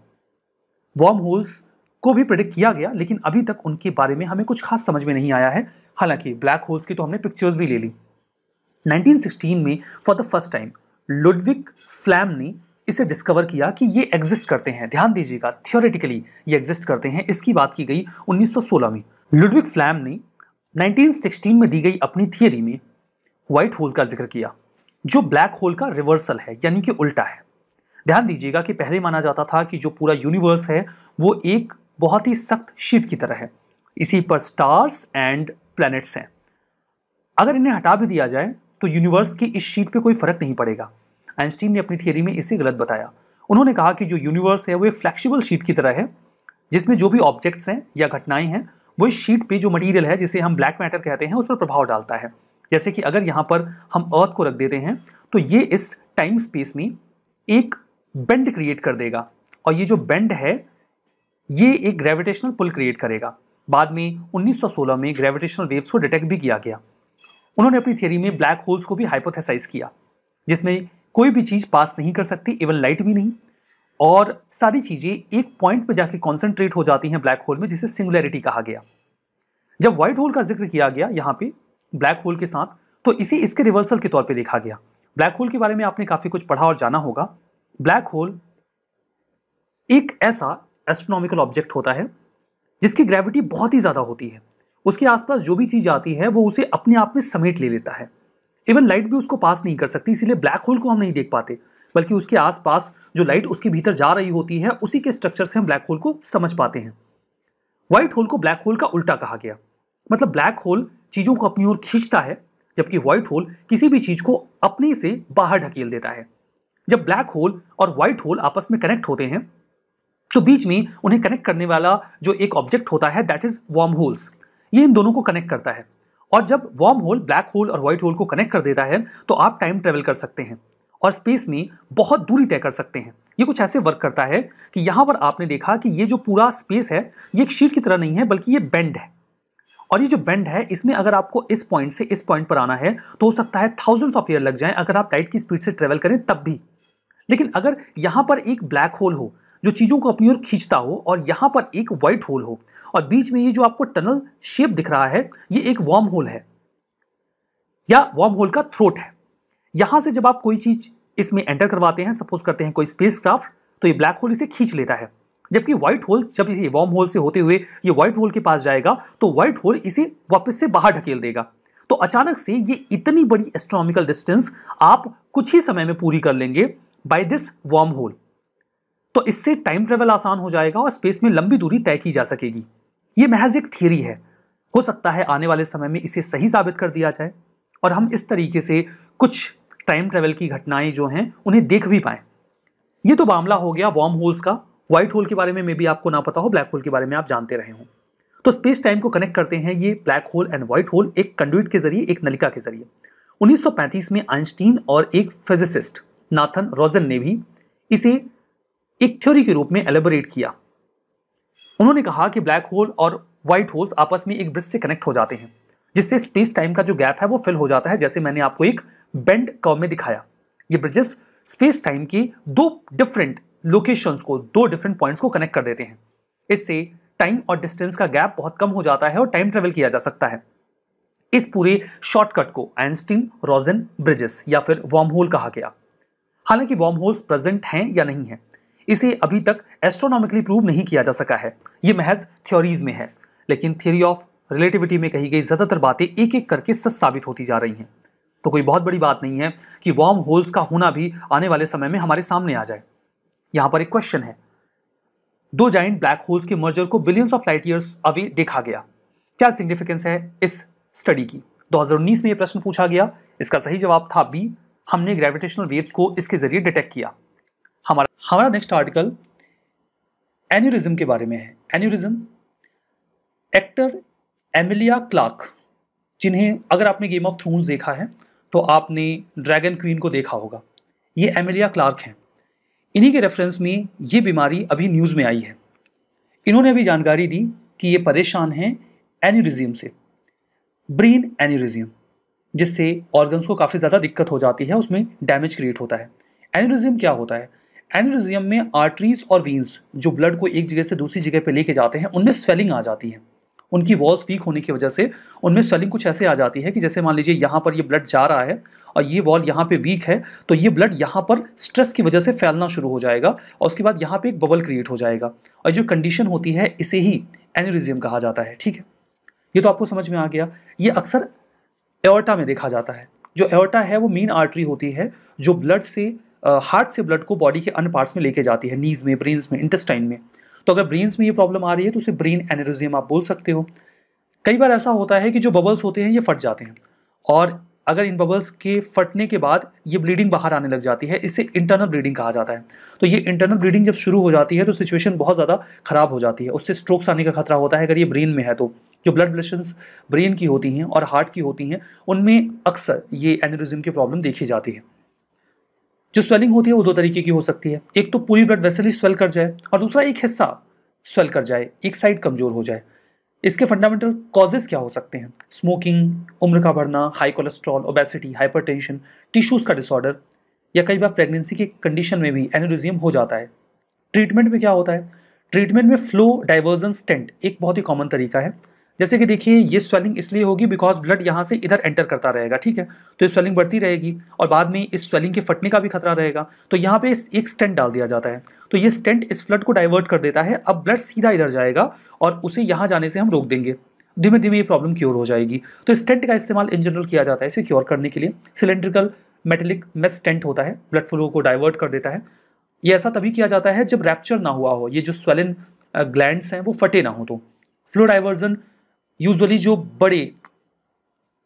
वॉर्म होल्स को भी प्रिडिक्ट किया गया लेकिन अभी तक उनके बारे में हमें कुछ खास समझ में नहीं आया है हालांकि ब्लैक होल्स की तो हमने पिक्चर्स भी ले ली 1916 में for the first time Ludwig Flamm ने इसे डिस्कवर किया कि ये एग्जिस्ट करते हैं ध्यान दीजिएगा थियोरेटिकली ये एग्जिस्ट करते हैं इसकी बात की गई 1916 में लुडविक फ्लैम ने 1916 में दी गई अपनी थियरी में व्हाइट होल का जिक्र किया जो ब्लैक होल का रिवर्सल है यानी कि उल्टा है ध्यान दीजिएगा कि पहले माना जाता था कि जो पूरा यूनिवर्स है वो एक बहुत ही सख्त शीट की तरह है इसी पर स्टार्स एंड प्लैनेट्स हैं अगर इन्हें हटा भी दिया जाए तो यूनिवर्स की इस शीट पे कोई फर्क नहीं पड़ेगा आइंस्टीन ने अपनी थियरी में इसे गलत बताया उन्होंने कहा कि जो यूनिवर्स है वो एक फ्लैक्सीबल शीट की तरह है जिसमें जो भी ऑब्जेक्ट्स हैं या घटनाएं हैं वो इस शीट पे जो मटेरियल है जिसे हम ब्लैक मैटर कहते हैं उस पर प्रभाव डालता है जैसे कि अगर यहाँ पर हम अर्थ को रख देते हैं तो ये इस टाइम स्पेस में एक बेंड क्रिएट कर देगा और ये जो बेंड है ये एक ग्रेविटेशनल पुल क्रिएट करेगा बाद में 1916 में ग्रेविटेशनल वेव्स को डिटेक्ट भी किया गया उन्होंने अपनी थियरी में ब्लैक होल्स को भी हाइपोथेसाइज किया जिसमें कोई भी चीज़ पास नहीं कर सकती इवन लाइट भी नहीं और सारी चीज़ें एक पॉइंट पर जाके कॉन्सेंट्रेट हो जाती हैं ब्लैक होल में जिसे सिंगुलैरिटी कहा गया जब व्हाइट होल का जिक्र किया गया यहाँ पे ब्लैक होल के साथ तो इसे इसके रिवर्सल के तौर पे देखा गया ब्लैक होल के बारे में आपने काफ़ी कुछ पढ़ा और जाना होगा ब्लैक होल एक ऐसा एस्ट्रोनॉमिकल ऑब्जेक्ट होता है जिसकी ग्रेविटी बहुत ही ज़्यादा होती है उसके आसपास जो भी चीज़ आती है वो उसे अपने आप में समेट ले लेता है इवन लाइट भी उसको पास नहीं कर सकती इसीलिए ब्लैक होल को हम नहीं देख पाते बल्कि उसके आसपास जो लाइट उसके भीतर जा रही होती है उसी के स्ट्रक्चर से हम ब्लैक होल को समझ पाते हैं व्हाइट होल को ब्लैक होल का उल्टा कहा गया मतलब ब्लैक होल चीज़ों को अपनी ओर खींचता है जबकि व्हाइट होल किसी भी चीज़ को अपने से बाहर ढकेल देता है जब ब्लैक होल और व्हाइट होल आपस में कनेक्ट होते हैं तो बीच में उन्हें कनेक्ट करने वाला जो एक ऑब्जेक्ट होता है दैट इज वार्म होल्स ये इन दोनों को कनेक्ट करता है और जब वार्म होल ब्लैक होल और व्हाइट होल को कनेक्ट कर देता है तो आप टाइम ट्रेवल कर सकते हैं और स्पेस में बहुत दूरी तय कर सकते हैं ये कुछ ऐसे वर्क करता है कि यहाँ पर आपने देखा कि ये जो पूरा स्पेस है ये एक शीट की तरह नहीं है बल्कि ये बेंड है और ये जो बेंड है इसमें अगर आपको इस पॉइंट से इस पॉइंट पर आना है तो हो सकता है थाउजेंड्स ऑफ ईयर लग जाएं अगर आप लाइट की स्पीड से ट्रेवल करें तब भी लेकिन अगर यहाँ पर एक ब्लैक होल हो जो चीज़ों को अपनी ओर खींचता हो और यहाँ पर एक वाइट होल हो और बीच में ये जो आपको टनल शेप दिख रहा है ये एक वार्म होल है या वार्म होल का थ्रोट है यहाँ से जब आप कोई चीज़ इसमें एंटर करवाते हैं सपोज करते हैं कोई स्पेस तो ये ब्लैक होल इसे खींच लेता है जबकि व्हाइट होल जब इसे वार्म होल से होते हुए ये व्हाइट होल के पास जाएगा तो व्हाइट होल इसे वापस से बाहर ढकेल देगा तो अचानक से ये इतनी बड़ी एस्ट्रोनॉमिकल डिस्टेंस आप कुछ ही समय में पूरी कर लेंगे बाय दिस वार्म होल तो इससे टाइम ट्रेवल आसान हो जाएगा और स्पेस में लंबी दूरी तय की जा सकेगी ये महज एक थियरी है हो सकता है आने वाले समय में इसे सही साबित कर दिया जाए और हम इस तरीके से कुछ टाइम ट्रेवल की घटनाएं जो हैं उन्हें देख भी पाएँ ये तो मामला हो गया वार्म होल्स का व्हाइट होल के बारे में मे भी आपको ना पता हो ब्लैक होल के बारे में आप जानते रहे हों तो स्पेस टाइम को कनेक्ट करते हैं ये black hole and white hole एक कंडविट के जरिए एक नलिका के जरिए 1935 में आइंस्टीन और एक फिजिसिस्ट नाथन रोजन ने भी इसे एक थ्योरी के रूप में एलेबोरेट किया उन्होंने कहा कि ब्लैक होल और व्हाइट होल्स आपस में एक ब्रिज से कनेक्ट हो जाते हैं जिससे स्पेस टाइम का जो गैप है वो फिल हो जाता है जैसे मैंने आपको एक बेंड कर्व में दिखाया ये ब्रिजेस स्पेस टाइम की दो डिफरेंट लोकेशंस को दो डिफरेंट पॉइंट्स को कनेक्ट कर देते हैं इससे टाइम और डिस्टेंस का गैप बहुत कम हो जाता है और टाइम ट्रेवल किया जा सकता है इस पूरे शॉर्टकट को आइंस्टीन रोजन ब्रिजेस या फिर वॉर्म होल कहा गया हालांकि वॉर्म होल्स प्रेजेंट हैं या नहीं है इसे अभी तक एस्ट्रोनॉमिकली प्रूव नहीं किया जा सका है ये महज थ्योरीज में है लेकिन थ्योरी ऑफ रिलेटिविटी में कही गई ज़्यादातर बातें एक एक करके सच साबित होती जा रही हैं तो कोई बहुत बड़ी बात नहीं है कि वार्म होल्स का होना भी आने वाले समय में हमारे सामने आ जाए यहाँ पर एक क्वेश्चन है दो जाइंट ब्लैक होल्स के मर्जर को billions of light years away देखा गया क्या सिग्निफिकेंस है इस स्टडी की 2019 में यह प्रश्न पूछा गया इसका सही जवाब था बी हमने ग्रेविटेशनल वेव्स को इसके जरिए डिटेक्ट किया हमारा हमारा नेक्स्ट आर्टिकल एन्यूरिज्म के बारे में है एन्यूरिज्म एक्टर एमिलिया क्लार्क जिन्हें अगर आपने गेम ऑफ थ्रोन्स देखा है तो आपने ड्रैगन क्वीन को देखा होगा ये एमिलिया क्लार्क हैं इन्हीं के रेफरेंस में ये बीमारी अभी न्यूज़ में आई है इन्होंने अभी जानकारी दी कि ये परेशान हैं एन्यूरिज्म से ब्रेन एन्यूरिज्म जिससे ऑर्गन्स को काफ़ी ज़्यादा दिक्कत हो जाती है उसमें डैमेज क्रिएट होता है एन्यूरिज्म क्या होता है एनरिजियम में आर्टरीज और वीन्स जो ब्लड को एक जगह से दूसरी जगह पर लेके जाते हैं उनमें स्वेलिंग आ जाती है उनकी वॉल्स वीक होने की वजह से उनमें स्वेलिंग कुछ ऐसे आ जाती है कि जैसे मान लीजिए यहाँ पर ये ब्लड जा रहा है और ये वॉल यहाँ पे वीक है तो ये ब्लड यहाँ पर स्ट्रेस की वजह से फैलना शुरू हो जाएगा और उसके बाद यहाँ पे एक बबल क्रिएट हो जाएगा और जो कंडीशन होती है इसे ही एनरिज्म कहा जाता है ठीक है ये तो आपको समझ में आ गया ये अक्सर एवर्टा में देखा जाता है जो एवर्टा है वो मेन आर्टरी होती है जो ब्लड से हार्ट से ब्लड को बॉडी के अन्य पार्ट्स में लेके जाती है नीज में ब्रेन्स में इंटेस्टाइन में तो अगर ब्रेन्स में ये प्रॉब्लम आ रही है तो उसे ब्रेन एनरिज्म आप बोल सकते हो कई बार ऐसा होता है कि जो बबल्स होते हैं ये फट जाते हैं और अगर इन बबल्स के फटने के बाद ये ब्लीडिंग बाहर आने लग जाती है इसे इंटरनल ब्लीडिंग कहा जाता है तो ये इंटरनल ब्लीडिंग जब शुरू हो जाती है तो सिचुएशन बहुत ज़्यादा खराब हो जाती है उससे स्ट्रोक्स आने का खतरा होता है अगर ये ब्रेन में है तो जो ब्लड ब्लशंस ब्रेन की होती हैं और हार्ट की होती हैं उनमें अक्सर ये एनरिज्म की प्रॉब्लम देखी जाती है जो स्वेलिंग होती है वो दो तरीके की हो सकती है एक तो पूरी ब्लड वेसल ही स्वेल कर जाए और दूसरा एक हिस्सा स्वेल कर जाए एक साइड कमजोर हो जाए इसके फंडामेंटल कॉजेज क्या हो सकते हैं स्मोकिंग उम्र का बढ़ना high cholesterol obesity tension tissues का डिसऑर्डर या कई बार प्रेगनेंसी के कंडीशन में भी एनोरिज्म हो जाता है ट्रीटमेंट में क्या होता है ट्रीटमेंट में फ्लो डाइवर्जन स्टेंट एक बहुत ही कॉमन तरीका है जैसे कि देखिए ये स्वेलिंग इसलिए होगी बिकॉज ब्लड यहाँ से इधर एंटर करता रहेगा ठीक है तो ये स्वेलिंग बढ़ती रहेगी और बाद में इस स्वेलिंग के फटने का भी खतरा रहेगा तो यहाँ पे एक स्टेंट डाल दिया जाता है तो ये स्टेंट इस ब्लड को डाइवर्ट कर देता है अब ब्लड सीधा इधर जाएगा और उसे यहाँ जाने से हम रोक देंगे धीमे धीमे ये प्रॉब्लम क्योर हो जाएगी तो स्टेंट का इस्तेमाल इन जनरल किया जाता है इसे क्योर करने के लिए सिलेंड्रिकल मेटेलिक मेस स्टेंट होता है ब्लड फ्लो को डाइवर्ट कर देता है ये ऐसा तभी किया जाता है जब रैप्चर ना हुआ हो ये जो स्वेलिन ग्लैंड्स हैं वो फटे ना हो तो फ्लो डाइवर्जन यूजुअली जो बड़े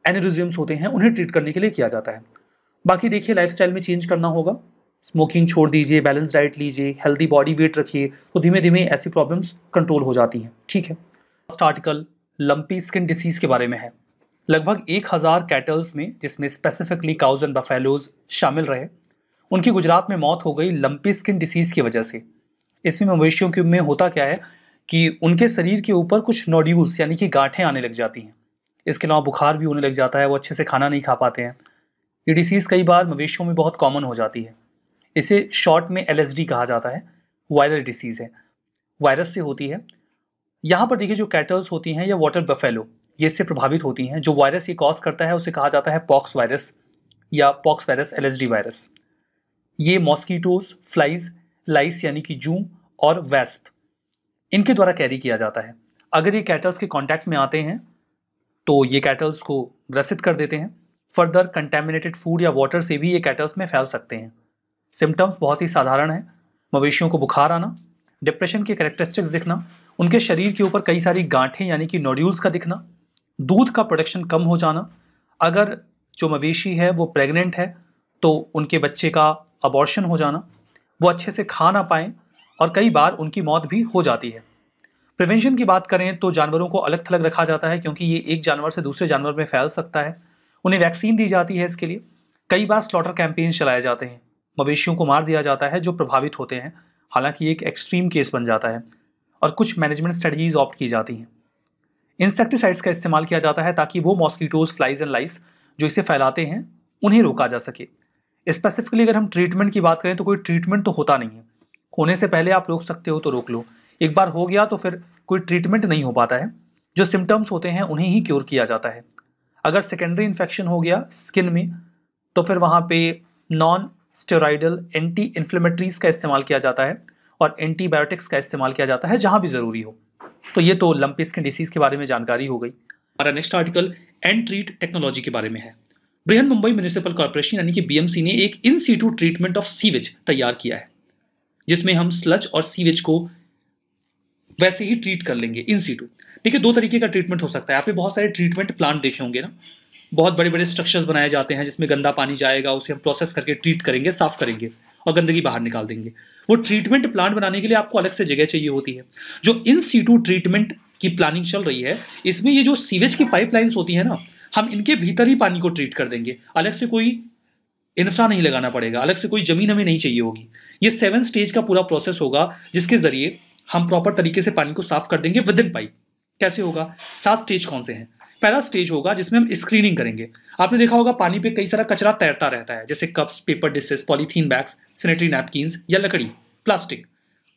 एनरिज्म्स होते हैं उन्हें ट्रीट करने के लिए किया जाता है बाकी देखिए लाइफस्टाइल में चेंज करना होगा स्मोकिंग छोड़ दीजिए बैलेंस डाइट लीजिए हेल्दी बॉडी वेट रखिए तो धीमे धीमे ऐसी प्रॉब्लम्स कंट्रोल हो जाती हैं ठीक है first article lumpy skin disease के बारे में है लगभग एक हज़ार कैटल्स में जिसमें स्पेसिफिकली काउज एंड बफेलोज शामिल रहे उनकी गुजरात में मौत हो गई लंपी स्किन डिसीज़ की वजह से इसमें मवेशियों के में होता क्या है कि उनके शरीर के ऊपर कुछ नोड्यूल्स यानी कि गांठें आने लग जाती हैं इसके अलावा बुखार भी होने लग जाता है वो अच्छे से खाना नहीं खा पाते हैं ये डिसीज़ कई बार मवेशियों में बहुत कॉमन हो जाती है इसे शॉर्ट में एल कहा जाता है वायरल डिसीज़ है वायरस से होती है यहाँ पर देखिए जो कैटल्स होती हैं या वाटर बफेलो ये इससे प्रभावित होती हैं जो वायरस ये कॉज करता है उसे कहा जाता है पॉक्स वायरस या पॉक्स वायरस एल वायरस ये मॉस्कीटोज फ्लाइज लाइस यानी कि जू और वेस्प इनके द्वारा कैरी किया जाता है अगर ये कैटल्स के कॉन्टैक्ट में आते हैं तो ये कैटल्स को ग्रसित कर देते हैं फर्दर कंटेमिनेटेड फूड या वाटर से भी ये कैटल्स में फैल सकते हैं सिम्टम्स बहुत ही साधारण हैं मवेशियों को बुखार आना डिप्रेशन के करेक्टरिस्टिक्स दिखना उनके शरीर के ऊपर कई सारी गांठें यानी कि नोड्यूल्स का दिखना दूध का प्रोडक्शन कम हो जाना अगर जो मवेशी है वो प्रेग्नेंट है तो उनके बच्चे का अबॉर्शन हो जाना वो अच्छे से खा ना पाएँ और कई बार उनकी मौत भी हो जाती है प्रिवेंशन की बात करें तो जानवरों को अलग थलग रखा जाता है क्योंकि ये एक जानवर से दूसरे जानवर में फैल सकता है उन्हें वैक्सीन दी जाती है इसके लिए कई बार स्लॉटर कैंपेन्स चलाए जाते हैं मवेशियों को मार दिया जाता है जो प्रभावित होते हैं हालांकि ये एक एक्सट्रीम केस बन जाता है और कुछ मैनेजमेंट स्ट्रेटजीज ऑप्ट की जाती हैं इंसेक्टिसाइड्स का इस्तेमाल किया जाता है ताकि वो मॉस्कीटोज फ्लाइज एंड लाइस जो इसे फैलाते हैं उन्हें रोका जा सके स्पेसिफिकली अगर हम ट्रीटमेंट की बात करें तो कोई ट्रीटमेंट तो होता नहीं है होने से पहले आप रोक सकते हो तो रोक लो एक बार हो गया तो फिर कोई ट्रीटमेंट नहीं हो पाता है जो सिम्टम्स होते हैं उन्हें ही क्योर किया जाता है अगर सेकेंडरी इन्फेक्शन हो गया स्किन में तो फिर वहाँ पे नॉन स्टेराइडल एंटी इन्फ्लेमेटरीज का इस्तेमाल किया जाता है और एंटीबायोटिक्स का इस्तेमाल किया जाता है जहाँ भी ज़रूरी हो तो ये तो लंपी स्किन डिसीज़ के बारे में जानकारी हो गई हमारा next article and treat technology के बारे में है बृहन मुंबई म्यूनिसिपल कॉरपोरेशन यानी कि बीएमसी ने एक in situ treatment of sewage तैयार किया है जिसमें हम स्लच और सीवेज को वैसे ही ट्रीट कर लेंगे इन सीटू देखिए दो तरीके का ट्रीटमेंट हो सकता है आपने बहुत सारे ट्रीटमेंट प्लांट देखे होंगे ना बहुत बड़े बड़े स्ट्रक्चर्स बनाए जाते हैं जिसमें गंदा पानी जाएगा उसे हम प्रोसेस करके ट्रीट करेंगे साफ करेंगे और गंदगी बाहर निकाल देंगे वो ट्रीटमेंट प्लांट बनाने के लिए आपको अलग से जगह चाहिए होती है जो इन सीटू ट्रीटमेंट की प्लानिंग चल रही है इसमें ये जो सीवेज की पाइपलाइंस होती है ना हम इनके भीतर ही पानी को ट्रीट कर देंगे अलग से कोई इन्फ्रा नहीं लगाना पड़ेगा अलग से कोई ज़मीन हमें नहीं चाहिए होगी ये सेवन स्टेज का पूरा प्रोसेस होगा जिसके ज़रिए हम प्रॉपर तरीके से पानी को साफ कर देंगे विद इन पाइप कैसे होगा सात स्टेज कौन से हैं पहला स्टेज होगा जिसमें हम स्क्रीनिंग करेंगे आपने देखा होगा पानी पे कई सारा कचरा तैरता रहता है जैसे cups paper dishes polythene bags sanitary napkin या लकड़ी प्लास्टिक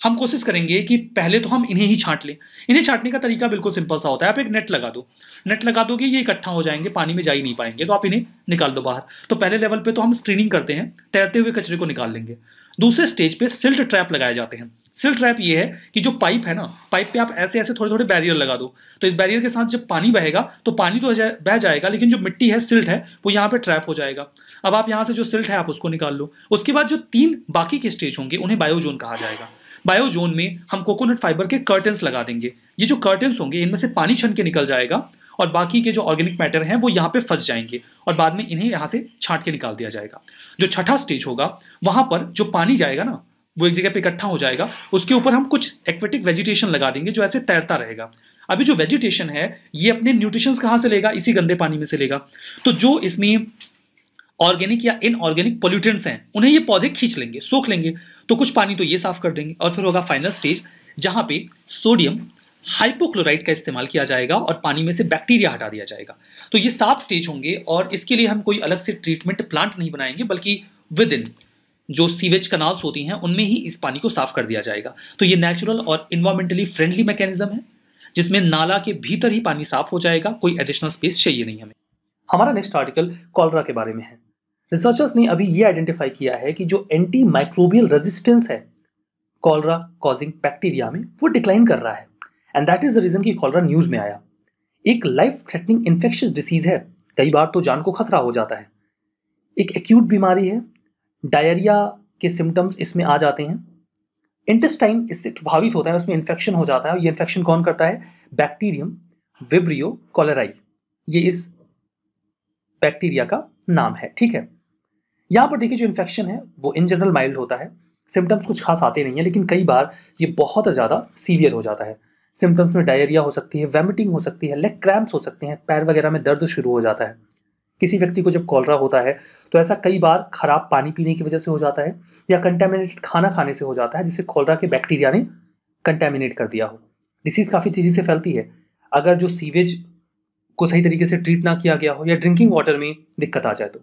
हम कोशिश करेंगे कि पहले तो हम इन्हें ही छांट लें इन्हें छांटने का तरीका बिल्कुल सिंपल सा होता है आप एक नेट लगा दो नेट लगा दोगे ये इकट्ठा हो जाएंगे पानी में जा ही नहीं पाएंगे तो आप इन्हें निकाल दो बाहर तो पहले लेवल पे तो हम स्क्रीनिंग करते हैं तैरते हुए कचरे को निकाल लेंगे दूसरे स्टेज पे सिल्ट ट्रैप लगाए जाते हैं सिल्ट ट्रैप ये है कि जो पाइप है ना पाइप पे आप ऐसे ऐसे थोड़े थोड़े बैरियर लगा दो तो इस बैरियर के साथ जब पानी बहेगा तो पानी तो बह जाएगा लेकिन जो मिट्टी है सिल्ट है वो यहाँ पे ट्रैप हो जाएगा अब आप यहाँ से जो सिल्ट है आप उसको निकाल लो उसके बाद जो तीन बाकी के स्टेज होंगे उन्हें बायोजोन कहा जाएगा बायोजोन में हम कोकोनट फाइबर के कर्टन्स लगा देंगे ये जो कर्टन्स होंगे इनमें से पानी छन के निकल जाएगा और बाकी के जो ऑर्गेनिक मैटर हैं वो यहाँ पे फंस जाएंगे और बाद में इन्हें यहाँ से छाट के निकाल दिया जाएगा जो छठा स्टेज होगा वहाँ पर जो पानी जाएगा ना वो एक जगह पे इकट्ठा हो जाएगा उसके ऊपर हम कुछ एक्वेटिक वेजिटेशन लगा देंगे जो ऐसे तैरता रहेगा अभी जो वेजिटेशन है ये अपने न्यूट्रिशंस कहाँ से लेगा इसी गंदे पानी में से लेगा तो जो इसमें ऑर्गेनिक या इनऑर्गेनिक पोल्यूटेंट्स हैं उन्हें ये पौधे खींच लेंगे सोख लेंगे तो कुछ पानी तो ये साफ कर देंगे और फिर होगा फाइनल स्टेज जहां पे सोडियम हाइपोक्लोराइड का इस्तेमाल किया जाएगा और पानी में से बैक्टीरिया हटा दिया जाएगा तो ये सात स्टेज होंगे और इसके लिए हम कोई अलग से ट्रीटमेंट प्लांट नहीं बनाएंगे बल्कि विद इन जो सीवेज कनाल्स होती हैं उनमें ही इस पानी को साफ कर दिया जाएगा तो ये नेचुरल और इन्वायरमेंटली फ्रेंडली मैकेनिज्म है जिसमें नाला के भीतर ही पानी साफ हो जाएगा कोई एडिशनल स्पेस चाहिए नहीं हमें हमारा नेक्स्ट आर्टिकल कॉलरा के बारे में है रिसर्चर्स ने अभी ये आइडेंटिफाई किया है कि जो एंटी माइक्रोबियल रेजिस्टेंस है कॉलरा कॉजिंग बैक्टीरिया में वो डिक्लाइन कर रहा है and that is the reason कि कॉलरा न्यूज में आया एक लाइफ थ्रेटनिंग इन्फेक्शियस डिसीज है कई बार तो जान को खतरा हो जाता है एक एक्यूट बीमारी है डायरिया के सिम्टम्स इसमें आ जाते हैं इंटेस्टाइन इससे प्रभावित होता है उसमें इन्फेक्शन हो जाता है और ये इन्फेक्शन कौन करता है बैक्टीरियम विब्रियो कॉलराई ये इस बैक्टीरिया का नाम है ठीक है यहाँ पर देखिए जो इन्फेक्शन है वो इन जनरल माइल्ड होता है सिम्टम्स कुछ खास आते नहीं है लेकिन कई बार ये बहुत ज़्यादा सीवियर हो जाता है सिम्टम्स में डायरिया हो सकती है वेमिटिंग हो सकती है लेग क्रैम्प्स हो सकते हैं पैर वगैरह में दर्द शुरू हो जाता है किसी व्यक्ति को जब कॉलरा होता है तो ऐसा कई बार खराब पानी पीने की वजह से हो जाता है या कंटेमिनेटेड खाना खाने से हो जाता है जिसे कॉलरा के बैक्टीरिया ने कंटेमिनेट कर दिया हो डिसीज़ काफ़ी तेज़ी से फैलती है अगर जो सीवेज को सही तरीके से ट्रीट ना किया गया हो या ड्रिंकिंग वाटर में दिक्कत आ जाए तो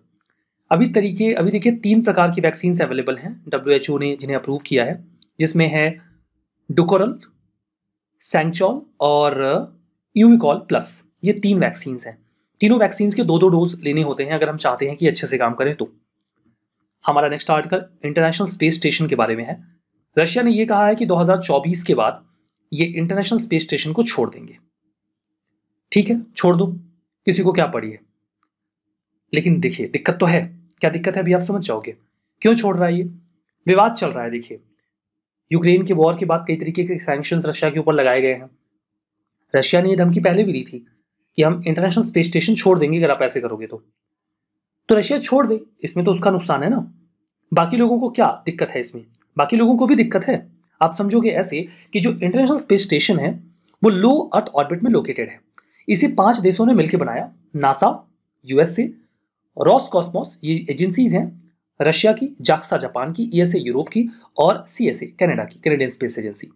अभी तरीके अभी देखिए तीन प्रकार की वैक्सीन अवेलेबल हैं डब्ल्यू ने जिन्हें अप्रूव किया है जिसमें है डुकोरल सेंचॉल और यूविकॉल uh, प्लस ये तीन वैक्सीन्स हैं तीनों वैक्सीन्स के दो दो डोज लेने होते हैं अगर हम चाहते हैं कि अच्छे से काम करें तो हमारा next article international space station के बारे में है रशिया ने यह कहा है कि 2024 के बाद ये इंटरनेशनल स्पेस स्टेशन को छोड़ देंगे ठीक है छोड़ दो किसी को क्या पड़ी है लेकिन देखिए दिक्कत तो है क्या दिक्कत है अभी आप समझ जाओगे क्यों छोड़ रहा है ये विवाद चल रहा है देखिए यूक्रेन के वॉर के बाद कई तरीके के सैंक्शन रशिया के ऊपर लगाए गए हैं रशिया ने यह धमकी पहले भी दी थी कि हम इंटरनेशनल स्पेस स्टेशन छोड़ देंगे अगर आप ऐसे करोगे तो तो रशिया छोड़ दे इसमें तो उसका नुकसान है ना बाकी लोगों को क्या दिक्कत है इसमें बाकी लोगों को भी दिक्कत है आप समझोगे ऐसे कि जो इंटरनेशनल स्पेस स्टेशन है वो लो अर्थ ऑर्बिट में लोकेटेड है इसे पांच देशों ने मिलकर बनाया नासा यूएसए रॉस कॉस्मोस ये एजेंसीज हैं रशिया की जाक्सा जापान की ई e यूरोप की और सी एस कनाडा की कैनेडियन स्पेस एजेंसी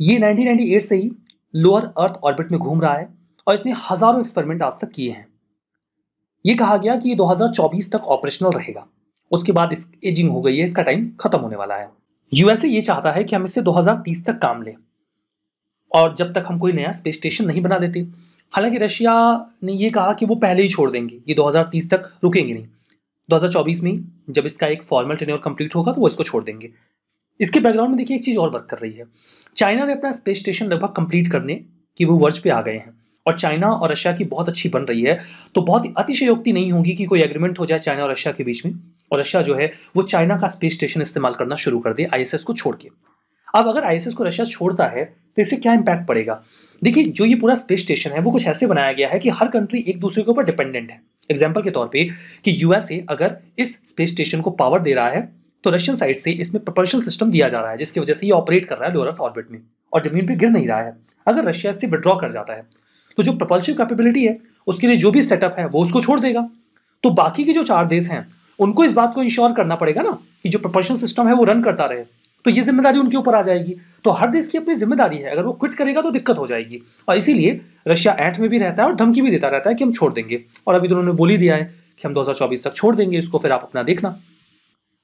ये 1998 से ही लोअर अर्थ ऑर्बिट में घूम रहा है और इसने हजारों एक्सपेरिमेंट आज तक किए हैं ये कहा गया कि ये 2024 तक ऑपरेशनल रहेगा उसके बाद इस एजिंग हो गई है इसका टाइम खत्म होने वाला है यूएसए ये चाहता है कि हम इससे 2030 तक काम लें और जब तक हम कोई नया स्पेस स्टेशन नहीं बना देते हालांकि रशिया ने ये कहा कि वो पहले ही छोड़ देंगे ये 2030 तक रुकेंगे नहीं 2024 में जब इसका एक फॉर्मल टेन्योर कंप्लीट होगा तो वो इसको छोड़ देंगे इसके बैकग्राउंड में देखिए एक चीज़ और वर्क कर रही है चाइना ने अपना स्पेस स्टेशन लगभग कंप्लीट करने की वो वर्ज पे आ गए हैं और चाइना और रशिया की बहुत अच्छी बन रही है तो बहुत ही अतिशयोक्ति नहीं होगी कि कोई एग्रीमेंट हो जाए चाइना और रशिया के बीच में और रशिया जो है वो चाइना का स्पेस स्टेशन इस्तेमाल करना शुरू कर दे आईएसएस को छोड़ के अब अगर आईएसएस को रशिया छोड़ता है तो इससे क्या इम्पैक्ट पड़ेगा देखिए जो ये पूरा स्पेस स्टेशन है वो कुछ ऐसे बनाया गया है कि हर कंट्री एक दूसरे के ऊपर डिपेंडेंट है एग्जाम्पल के तौर पर कि यूएसए अगर इस स्पेस स्टेशन को पावर दे रहा है तो रशियन साइड से इसमें प्रपल्शन सिस्टम दिया जा रहा है जिसकी वजह से ये ऑपरेट कर रहा है लोअर अर्थ ऑर्बिट में और जमीन पर गिर नहीं रहा है अगर रशिया इससे विड्रॉ कर जाता है तो जो प्रपल्शन कैपेबिलिटी है उसके लिए जो भी सेटअप है वो उसको छोड़ देगा तो बाकी के जो चार देश हैं उनको इस बात को इंश्योर करना पड़ेगा ना कि जो प्रपल्शन सिस्टम है वो रन करता रहे तो ये जिम्मेदारी उनके ऊपर आ जाएगी तो हर देश की अपनी जिम्मेदारी है अगर वो क्विट करेगा तो दिक्कत हो जाएगी और इसीलिए रशिया ऐंठ में भी रहता है और धमकी भी देता रहता है कि हम छोड़ देंगे और अभी तो उन्होंने बोल ही दिया है कि हम 2024 तक छोड़ देंगे इसको फिर आप अपना देखना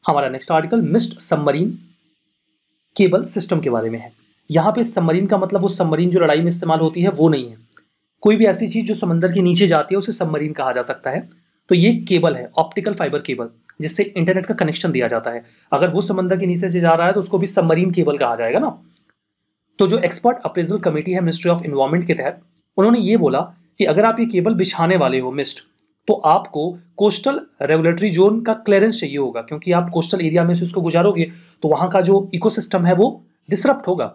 हमारा next article MIST submarine cable system के बारे में है यहाँ पे सबमरीन का मतलब वो सबमरीन जो लड़ाई में इस्तेमाल होती है वो नहीं है कोई भी ऐसी चीज़ जो समंदर के नीचे जाती है उसे सबमरीन कहा जा सकता है तो ये केबल है ऑप्टिकल फाइबर केबल जिससे इंटरनेट का कनेक्शन दिया जाता है अगर वो समंदर के नीचे से जा रहा है तो उसको भी सबमरीन केबल कहा जाएगा ना तो जो एक्सपर्ट अप्रेजल कमेटी है मिनिस्ट्री ऑफ इन्वायरमेंट के तहत उन्होंने ये बोला कि अगर आप ये केबल बिछाने वाले हो मिस्ट तो आपको कोस्टल रेगुलेटरी जोन का क्लियरेंस चाहिए होगा क्योंकि आप कोस्टल एरिया में से उसको गुजारोगे तो वहां का जो इकोसिस्टम है वो डिसरप्ट होगा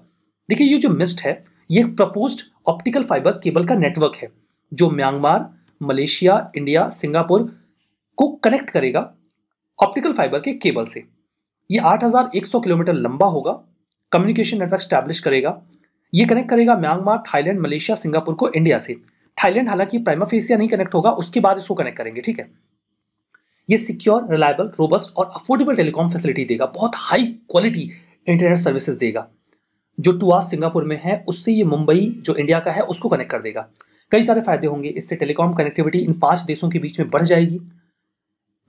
देखिए ये जो मिस्ट है ये प्रपोज्ड ऑप्टिकल फाइबर केबल का नेटवर्क है जो म्यांमार मलेशिया इंडिया सिंगापुर को कनेक्ट करेगा ऑप्टिकल फाइबर के केबल से ये 8,100 किलोमीटर लंबा होगा कम्युनिकेशन नेटवर्क स्टैब्लिश करेगा ये कनेक्ट करेगा म्यांमार थाईलैंड मलेशिया सिंगापुर को इंडिया से थाईलैंड हालांकि प्राइमा फेसिया नहीं कनेक्ट होगा उसके बाद इसको कनेक्ट करेंगे ठीक है ये सिक्योर रिलायबल रोबस्ट और अफोर्डेबल टेलीकॉम फैसिलिटी देगा बहुत हाई क्वालिटी इंटरनेट सर्विसेज देगा जो टू सिंगापुर में है उससे ये मुंबई जो इंडिया का है उसको कनेक्ट कर देगा कई सारे फायदे होंगे इससे टेलीकॉम कनेक्टिविटी इन पांच देशों के बीच में बढ़ जाएगी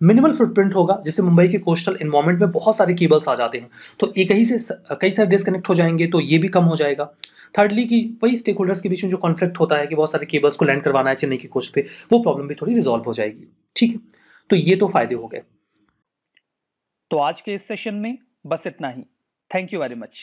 मिनिमल फुटप्रिंट होगा जिससे मुंबई के कोस्टल इन्वायरमेंट में बहुत सारे केबल्स आ जाते हैं तो एक ही से कई सारे देश कनेक्ट हो जाएंगे तो ये भी कम हो जाएगा थर्डली कि वही स्टेक होल्डर्स के बीच में जो कॉन्फ्लिक्ट होता है कि बहुत सारे केबल्स को लैंड करवाना है चेन्नई के कोस्ट पे वो प्रॉब्लम भी थोड़ी रिजॉल्व हो जाएगी ठीक है तो ये तो फायदे हो गए तो आज के इस सेशन में बस इतना ही थैंक यू वेरी मच